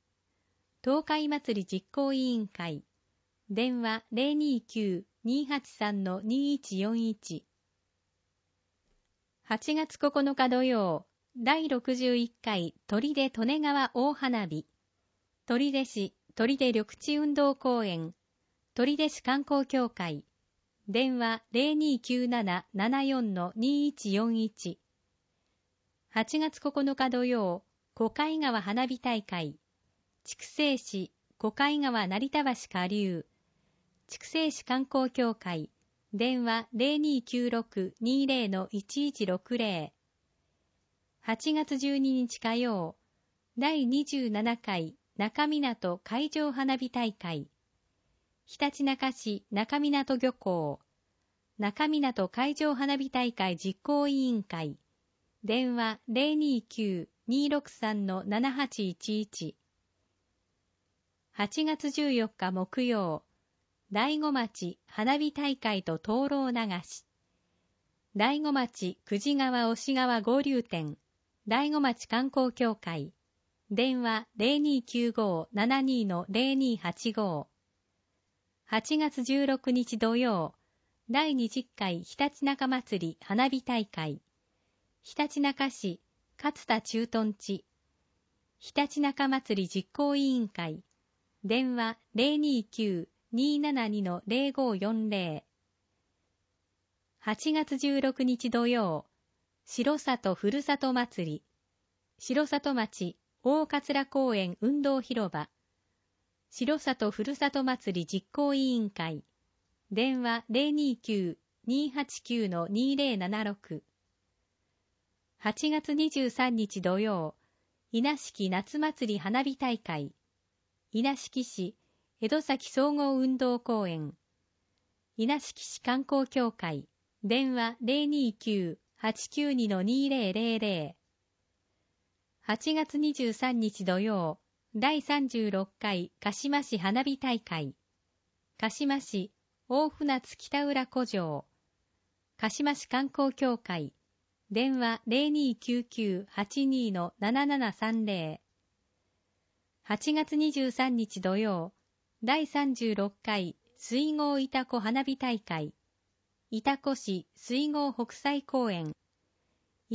東海祭り実行委員会電話029-283-2141 8月9日土曜第61回鳥出利根川大花火鳥出市鳥出緑地運動公園鳥出市観光協会電話0297-74-2141 8月9日土曜五海川花火大会筑西市五海川成田橋下流筑西市観光協会電話0296-20-1160 8月12日火曜、第27回中港海上花火大会、ひたちなか市中港漁港、中港海上花火大会実行委員会、電話029-263-7811、8月14日木曜、大子町花火大会と灯籠流し、大子町久慈川押川合流店、大子町観光協会電話0295-72-0285 8月16日土曜第20回ひたちなか祭り花火大会ひたちなか市勝田駐屯地ひたちなか祭り実行委員会電話029-272-0540 8月16日土曜城里ふるさと祭り、城里町大桂公園運動広場、城里ふるさと祭り実行委員会、電話029-289-2076、8月23日土曜、稲敷夏祭り花火大会、稲敷市江戸崎総合運動公園、稲敷市観光協会、電話029-292-2016 892-2000。8月23日土曜、第36回鹿島市花火大会。鹿島市大船津北浦古城。鹿島市観光協会。電話0299-82-7730。8月23日土曜、第36回水郷板子花火大会。たこ市水郷北斎公園、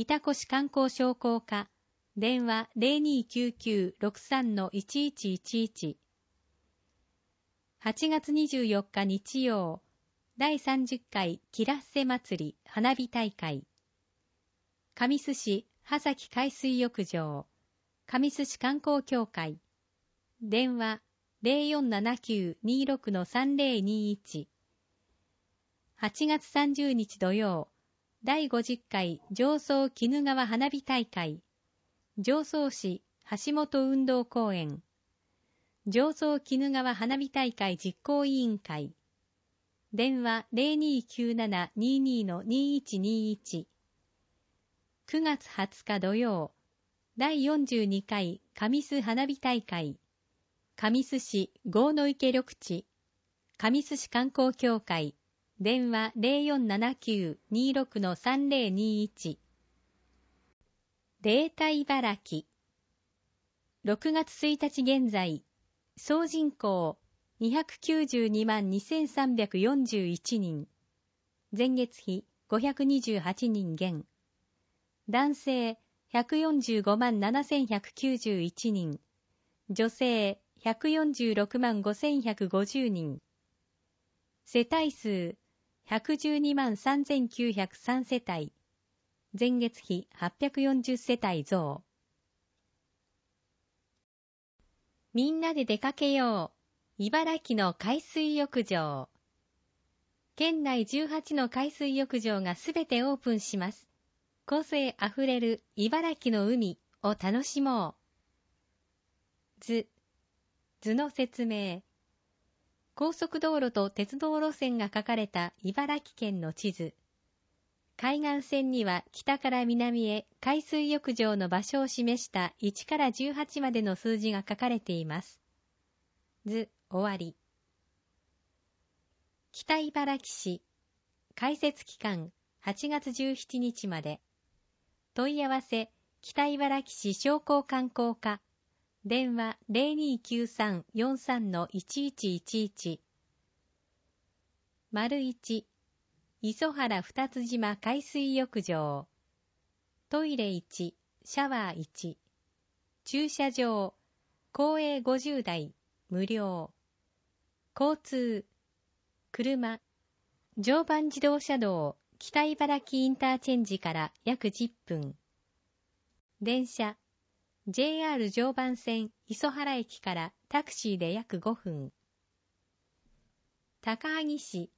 たこ市観光商工課、電話0299-63-1111。8月24日日曜、第30回キラッセ祭り花火大会。神栖市波崎海水浴場、神栖市観光協会。電話0479-26-3021。8月30日土曜、第50回上層絹川花火大会、上層市橋本運動公園、上層絹川花火大会実行委員会、電話0297-22-2121、9月20日土曜、第42回神須花火大会、神須市豪ノ池緑地、神須市観光協会、電話0479-26-3021デ体茨城6月1日現在総人口292万2341人前月比528人減男性145万7191人女性146万5150人世帯数112万3903世帯、前月比840世帯増。みんなで出かけよう。茨城の海水浴場。県内18の海水浴場がすべてオープンします。個性あふれる茨城の海を楽しもう。図、図の説明。高速道路と鉄道路線が書かれた茨城県の地図。海岸線には北から南へ海水浴場の場所を示した1から18までの数字が書かれています。図、終わり。北茨城市、開設期間8月17日まで。問い合わせ、北茨城市商工観光課電話0293-43-1111丸1磯原二つ島海水浴場トイレ1シャワー1駐車場公営50台無料交通車常磐自動車道北茨城インターチェンジから約10分電車 JR 常磐線磯原駅からタクシーで約5分。高萩市、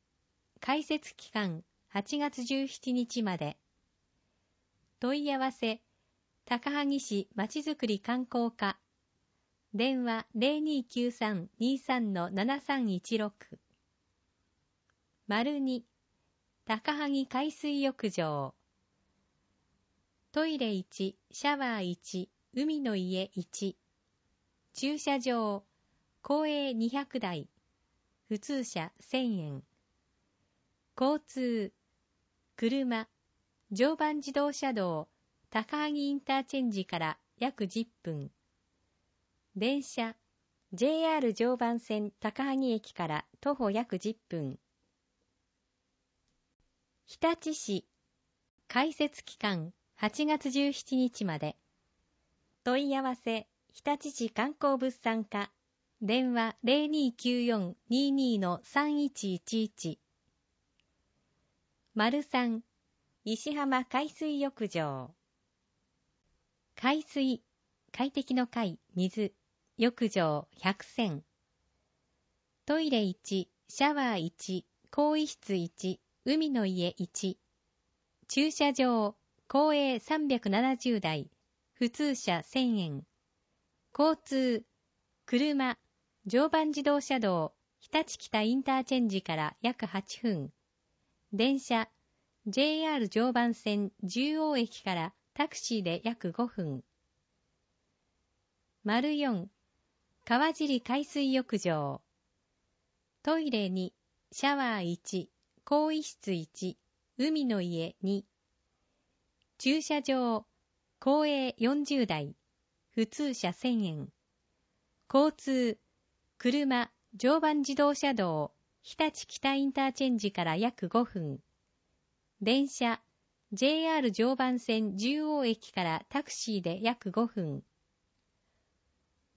開設期間8月17日まで。問い合わせ、高萩市まちづくり観光課。電話0293-23-7316。丸2、高萩海水浴場。トイレ1、シャワー1。海の家1、駐車場、公営200台、普通車1000円。交通、車、常磐自動車道、高萩インターチェンジから約10分。電車、JR 常磐線高萩駅から徒歩約10分。日立市、開設期間8月17日まで。問い合わせ、日立市観光物産課、電話0294-22-3111。丸三、石浜海水浴場。海水、快適の海、水、浴場100選。トイレ1、シャワー1、更衣室1、海の家1。駐車場、公営370台。普通車1000円。交通、車、常磐自動車道、日立北インターチェンジから約8分。電車、JR 常磐線中央駅からタクシーで約5分。丸4、川尻海水浴場。トイレ2、シャワー1、更衣室1、海の家2。駐車場、公営40台、普通車1000円。交通、車、常磐自動車道、日立北インターチェンジから約5分。電車、JR 常磐線中央駅からタクシーで約5分。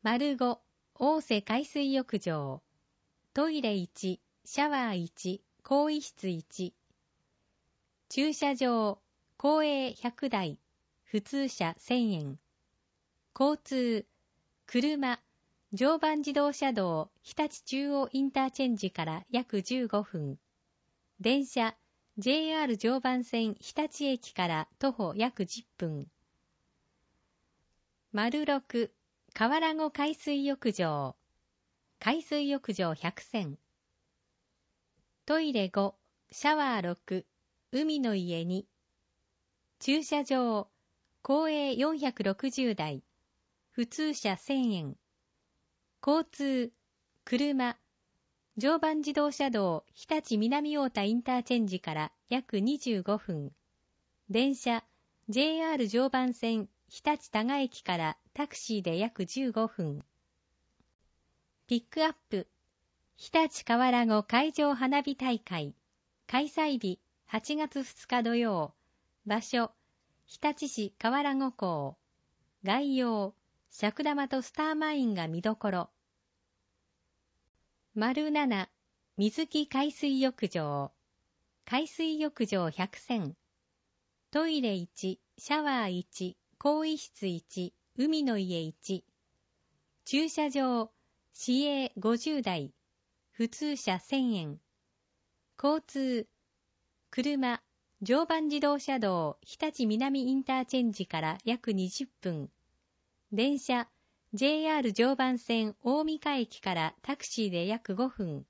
丸5、大瀬海水浴場。トイレ1、シャワー1、更衣室1。駐車場、公営100台、普通車1000円。交通、車、常磐自動車道日立中央インターチェンジから約15分。電車、JR 常磐線日立駅から徒歩約10分。丸六、河原後海水浴場。海水浴場100選。トイレ5、シャワー6、海の家に。駐車場、公営460台、普通車1000円、交通、車、常磐自動車道日立南大田インターチェンジから約25分、電車、JR 常磐線日立多賀駅からタクシーで約15分、ピックアップ、日立河原後海上花火大会、開催日8月2日土曜、場所、日立市河原五校、概要、尺玉とスターマインが見どころ。丸七、水木海水浴場。海水浴場百選。トイレ一、シャワー一、更衣室一、海の家一。駐車場、市営50台、普通車1000円。交通、車、常磐自動車道日立南インターチェンジから約20分。電車 JR 常磐線大三河駅からタクシーで約5分。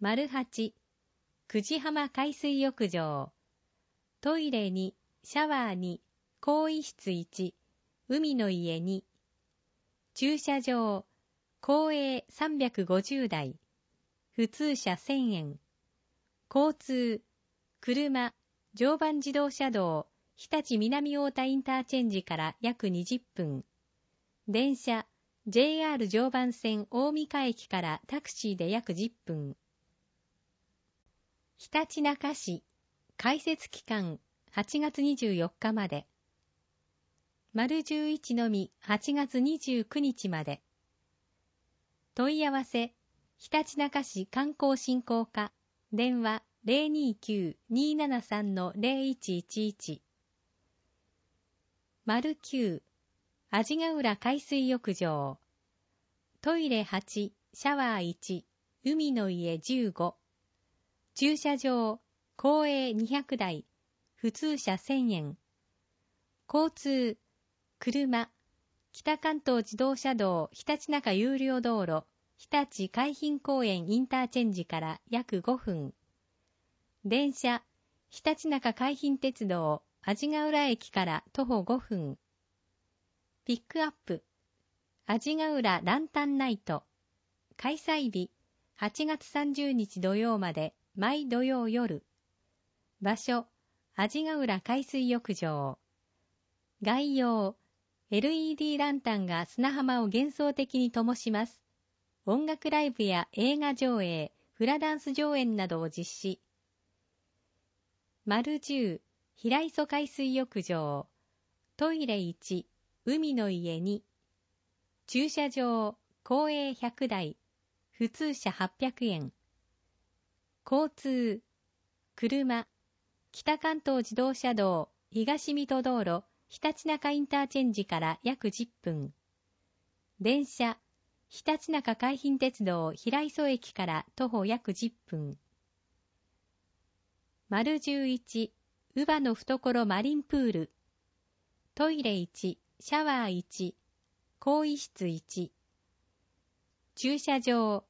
丸八、久治浜海水浴場。トイレ2、シャワー2、更衣室1、海の家2、駐車場、公営350台、普通車1000円、交通、車、常磐自動車道、日立南大田インターチェンジから約20分。電車、JR 常磐線大三河駅からタクシーで約10分。ひたちなか市、開設期間8月24日まで。丸11のみ8月29日まで。問い合わせ、ひたちなか市観光振興課、電話029-273-0111丸9味ヶ浦海水浴場トイレ8シャワー1海の家15駐車場公営200台普通車1000円交通車北関東自動車道ひたちなか有料道路日立海浜公園インターチェンジから約5分。電車、ひたちなか海浜鉄道、味ヶ浦駅から徒歩5分。ピックアップ、味ヶ浦ランタンナイト。開催日、8月30日土曜まで、毎土曜夜。場所、味ヶ浦海水浴場。概要、LED ランタンが砂浜を幻想的に灯します。音楽ライブや映画上映、フラダンス上演などを実施。丸十、平磯海水浴場。トイレ1、海の家2。駐車場、公営100台。普通車800円。交通、車。北関東自動車道、東水戸道路、ひたちなかインターチェンジから約10分。電車、ひたちなか海浜鉄道平磯駅から徒歩約10分。丸11、乳母の懐マリンプール。トイレ1、シャワー1、更衣室1。駐車場、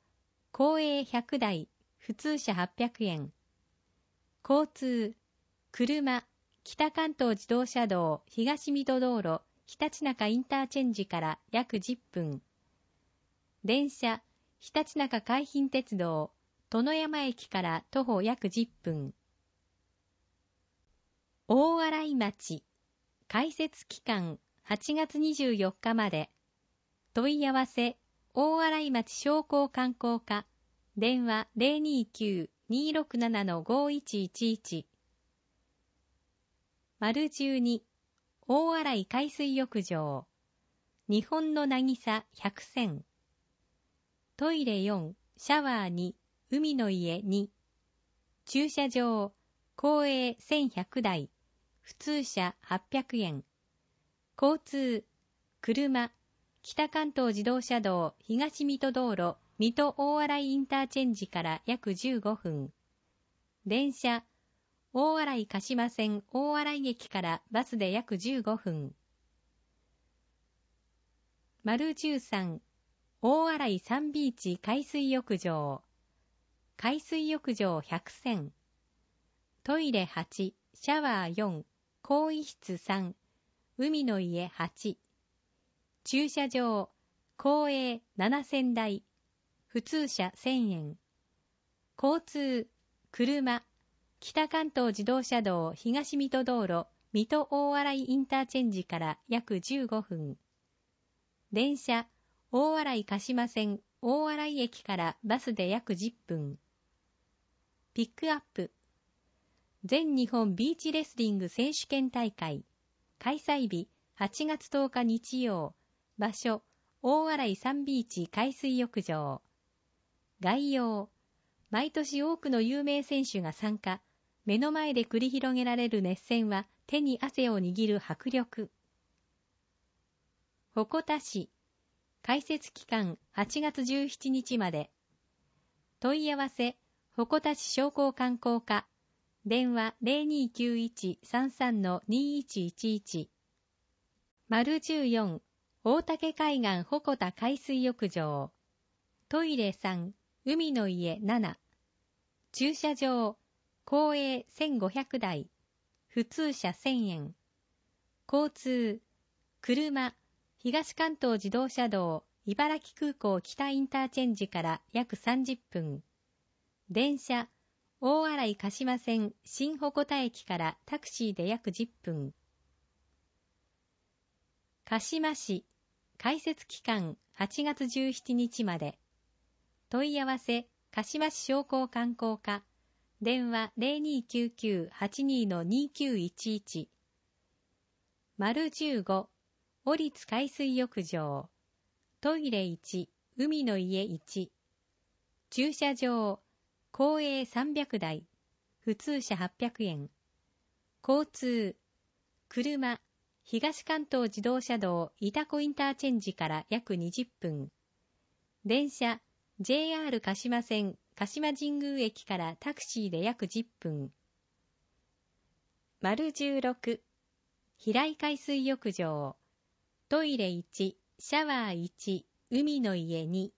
公営100台、普通車800円。交通、車、北関東自動車道、東水戸道路、ひたちなかインターチェンジから約10分。電車、ひたちなか海浜鉄道、殿山駅から徒歩約10分。大洗町開設期間8月24日まで問い合わせ大洗町商工観光課電話029-267-5111丸12大洗海水浴場日本の渚100選トイレ4シャワー2海の家2駐車場公営1100台普通車800円。交通、車、北関東自動車道東水戸道路水戸大洗インターチェンジから約15分。電車、大洗鹿島線大洗駅からバスで約15分。丸13、大洗サンビーチ海水浴場。海水浴場100選。トイレ8、シャワー4、更衣室3、海の家8、駐車場、公営7000台、普通車1000円、交通、車、北関東自動車道東水戸道路、水戸大洗インターチェンジから約15分、電車、大洗鹿島線大洗駅からバスで約10分、ピックアップ、全日本ビーチレスリング選手権大会開催日8月10日日曜場所大洗サンビーチ海水浴場概要毎年多くの有名選手が参加目の前で繰り広げられる熱戦は手に汗を握る迫力鉾田市開設期間8月17日まで問い合わせ鉾田市商工観光課電話0291-33-2111丸14大竹海岸鉾田海水浴場トイレ3海の家7駐車場公営1500台普通車1000円交通車東関東自動車道茨城空港北インターチェンジから約30分電車大洗鹿島線新鉾田駅からタクシーで約10分。鹿島市開設期間8月17日まで。問い合わせ鹿島市商工観光課電話0299-82-2911丸15オリツ海水浴場トイレ1海の家1駐車場公営300台、普通車800円。交通、車、東関東自動車道板子インターチェンジから約20分。電車、JR 鹿島線鹿島神宮駅からタクシーで約10分。丸16、平井海水浴場。トイレ1、シャワー1、海の家2。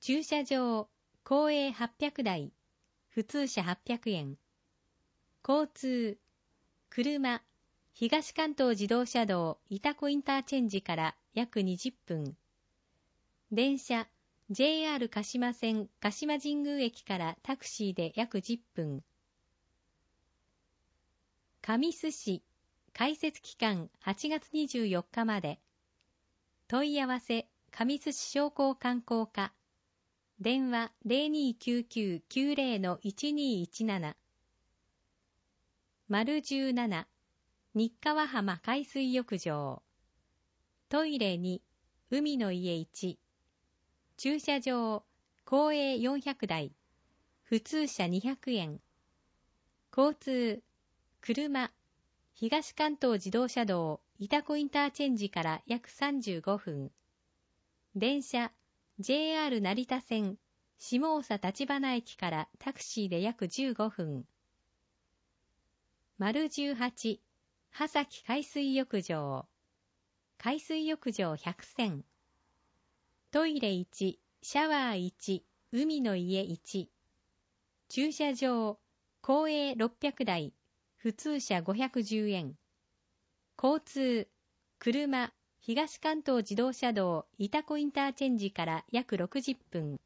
駐車場、公営800台、普通車800円。交通、車、東関東自動車道板子インターチェンジから約20分。電車、JR 鹿島線鹿島神宮駅からタクシーで約10分。神栖市、開設期間8月24日まで。問い合わせ、神栖市商工観光課電話0299-90-1217丸17日川浜海水浴場トイレ2海の家1駐車場公営400台普通車200円交通車東関東自動車道伊田コインターチェンジから約35分電車 JR 成田線、下尾佐立花駅からタクシーで約15分。丸18、波崎海水浴場。海水浴場100選。トイレ1、シャワー1、海の家1。駐車場、公営600台、普通車510円。交通、車、東関東自動車道板子インターチェンジから約60分、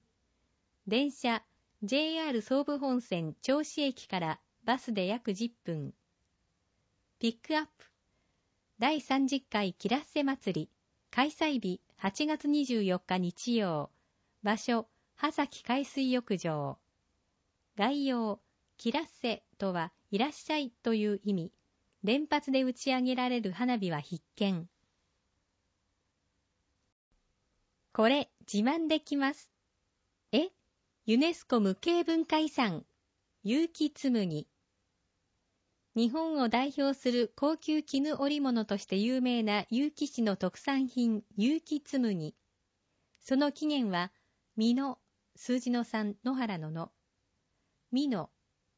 電車 JR 総武本線銚子駅からバスで約10分、ピックアップ第30回キラッセ祭り開催日8月24日日曜場所波崎海水浴場概要キラッセとは、いらっしゃいという意味。連発で打ち上げられる花火は必見。これ自慢できます。えユネスコ無形文化遺産、結城紬。日本を代表する高級絹織物として有名な結城市の特産品、結城紬。その起源は、美濃、数字の3、野原の野。美濃、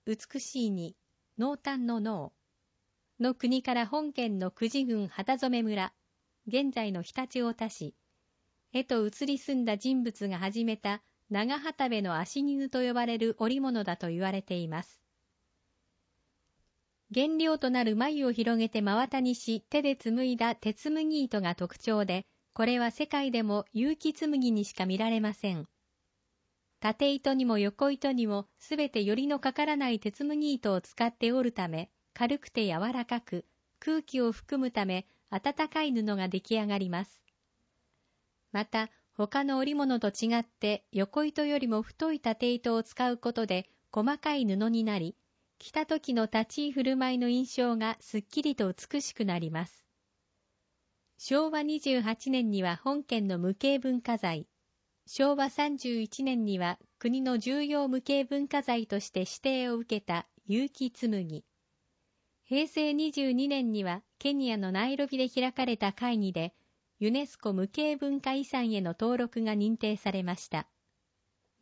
美しいに、濃淡の脳。の国から本県の久慈郡旗染村、現在の日立太田市、絵と移り住んだ人物が始めた長畑部の足絹と呼ばれる織物だと言われています。原料となる眉を広げて真綿にし、手で紡いだ鉄麦糸が特徴で、これは世界でも有機紬にしか見られません。縦糸にも横糸にもすべて寄りのかからない鉄麦糸を使って織るため、軽くて柔らかく、空気を含むため、暖かい布が出来上がります。また、他の織物と違って横糸よりも太い縦糸を使うことで細かい布になり、着た時の立ち居振る舞いの印象がすっきりと美しくなります。昭和28年には本県の無形文化財、昭和31年には国の重要無形文化財として指定を受けた結城紬。平成22年にはケニアのナイロビで開かれた会議でユネスコ無形文化遺産への登録が認定されました。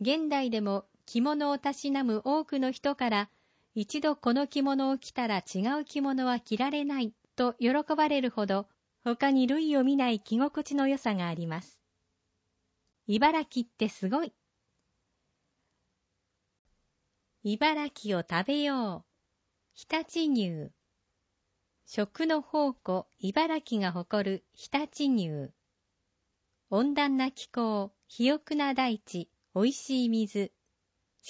現代でも着物をたしなむ多くの人から、一度この着物を着たら違う着物は着られないと喜ばれるほど、他に類を見ない着心地の良さがあります。茨城ってすごい。茨城を食べよう。日立乳。食の宝庫茨城が誇る日立乳。温暖な気候、肥沃な大地、美味しい水。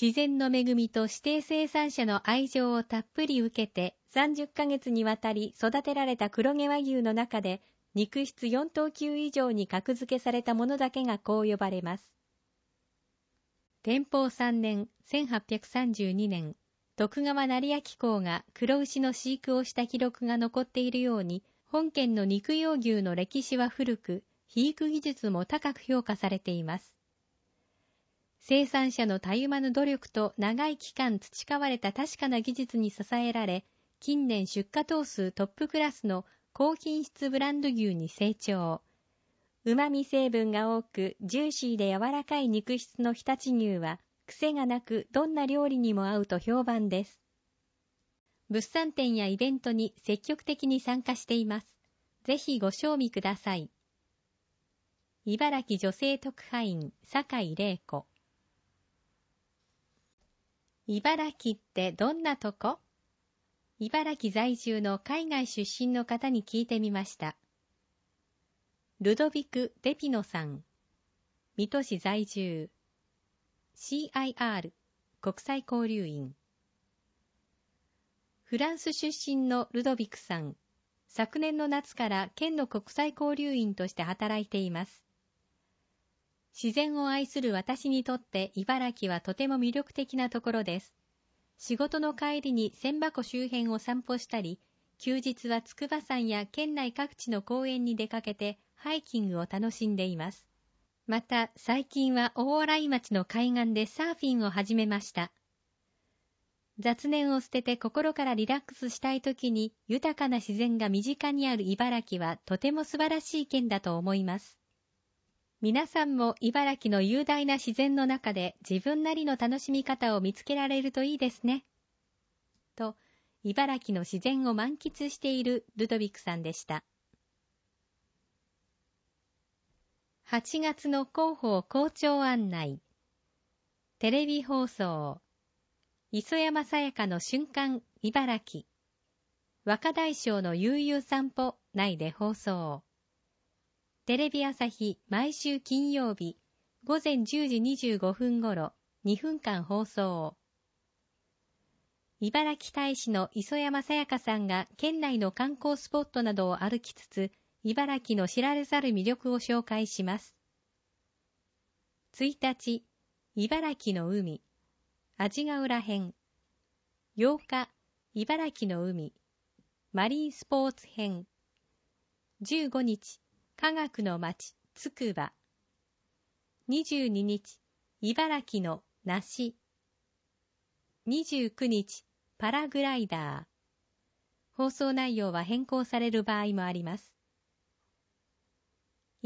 自然の恵みと指定生産者の愛情をたっぷり受けて30ヶ月にわたり育てられた黒毛和牛の中で肉質4等級以上に格付けされたものだけがこう呼ばれます。天保3年1832年徳川成明公が黒牛の飼育をした記録が残っているように、本県の肉用牛の歴史は古く、肥育技術も高く評価されています。生産者のたゆまぬ努力と長い期間培われた確かな技術に支えられ、近年出荷頭数トップクラスの高品質ブランド牛に成長。旨味成分が多く、ジューシーで柔らかい肉質の日立牛は、癖がなくどんな料理にも合うと評判です。物産展やイベントに積極的に参加しています。ぜひご賞味ください。茨城女性特派員、坂井玲子。茨城ってどんなとこ茨城在住の海外出身の方に聞いてみました。ルドビク・デピノさん、水戸市在住、CIR 国際交流員フランス出身のルドビクさん昨年の夏から県の国際交流員として働いています自然を愛する私にとって茨城はとても魅力的なところです仕事の帰りに千箱周辺を散歩したり休日は筑波山や県内各地の公園に出かけてハイキングを楽しんでいますまた最近は大洗町の海岸でサーフィンを始めました。雑念を捨てて心からリラックスしたい時に豊かな自然が身近にある茨城はとても素晴らしい県だと思います。皆さんも茨城の雄大な自然の中で自分なりの楽しみ方を見つけられるといいですね。と、茨城の自然を満喫しているルドビックさんでした。8月の広報校長案内。テレビ放送。磯山さやかの瞬間、茨城。若大将の悠々散歩内で放送。テレビ朝日毎週金曜日午前10時25分頃2分間放送。茨城大使の磯山さやかさんが県内の観光スポットなどを歩きつつ、茨城の知られざる魅力を紹介します。1日、茨城の海、味ヶ浦編。8日、茨城の海、マリンスポーツ編。15日、科学の街、つくば。22日、茨城の梨。29日、パラグライダー。放送内容は変更される場合もあります。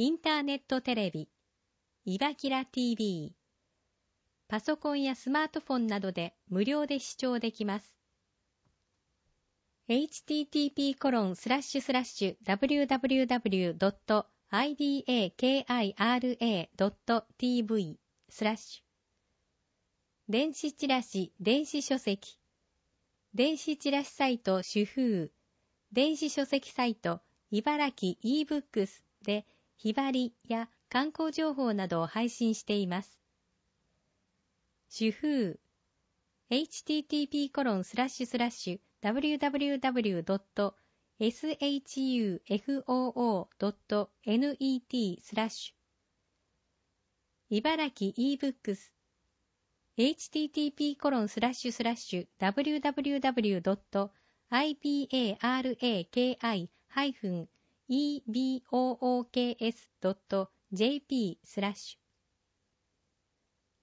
インターネットテレビ、いばきら TV、パソコンやスマートフォンなどで無料で視聴できます。http://www.idakira.tv スラッシュ電子チラシ、電子書籍電子チラシサイト主婦電子書籍サイト茨城 ebooks でひばりや観光情報などを配信しています。主婦 http コロンスラッシュスラッシュ www.shufoo.net スラッシュ茨城 ebooks http コロンスラッシュスラッシュ w w w i p a r a k i e b o o k s ebooks.jp スラッシュ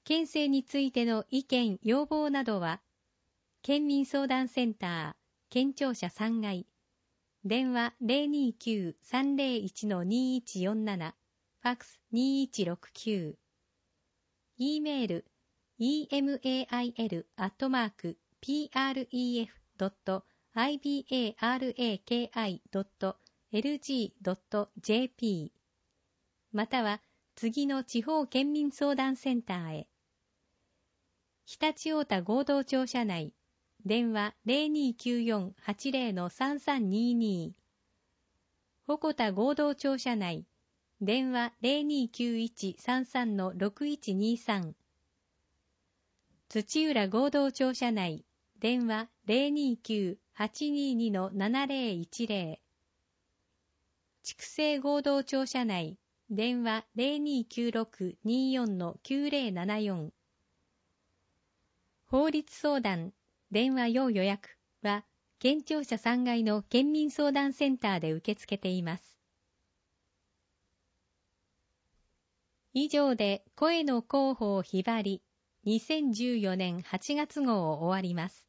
県政についての意見・要望などは、県民相談センター、県庁舎3階、電話029-301-2147、ファックス2169、e メール email.pref.ibaraki.com lg.jp または次の地方県民相談センターへ日立太田合同庁舎内電話0294-80-3322鉾田合同庁舎内電話0291-33-6123土浦合同庁舎内電話029-822-7010畜生合同庁舎内、電話0296-24-9074法律相談、電話要予約は、県庁舎3階の県民相談センターで受け付けています。以上で声の広報ひばり2014年8月号を終わります。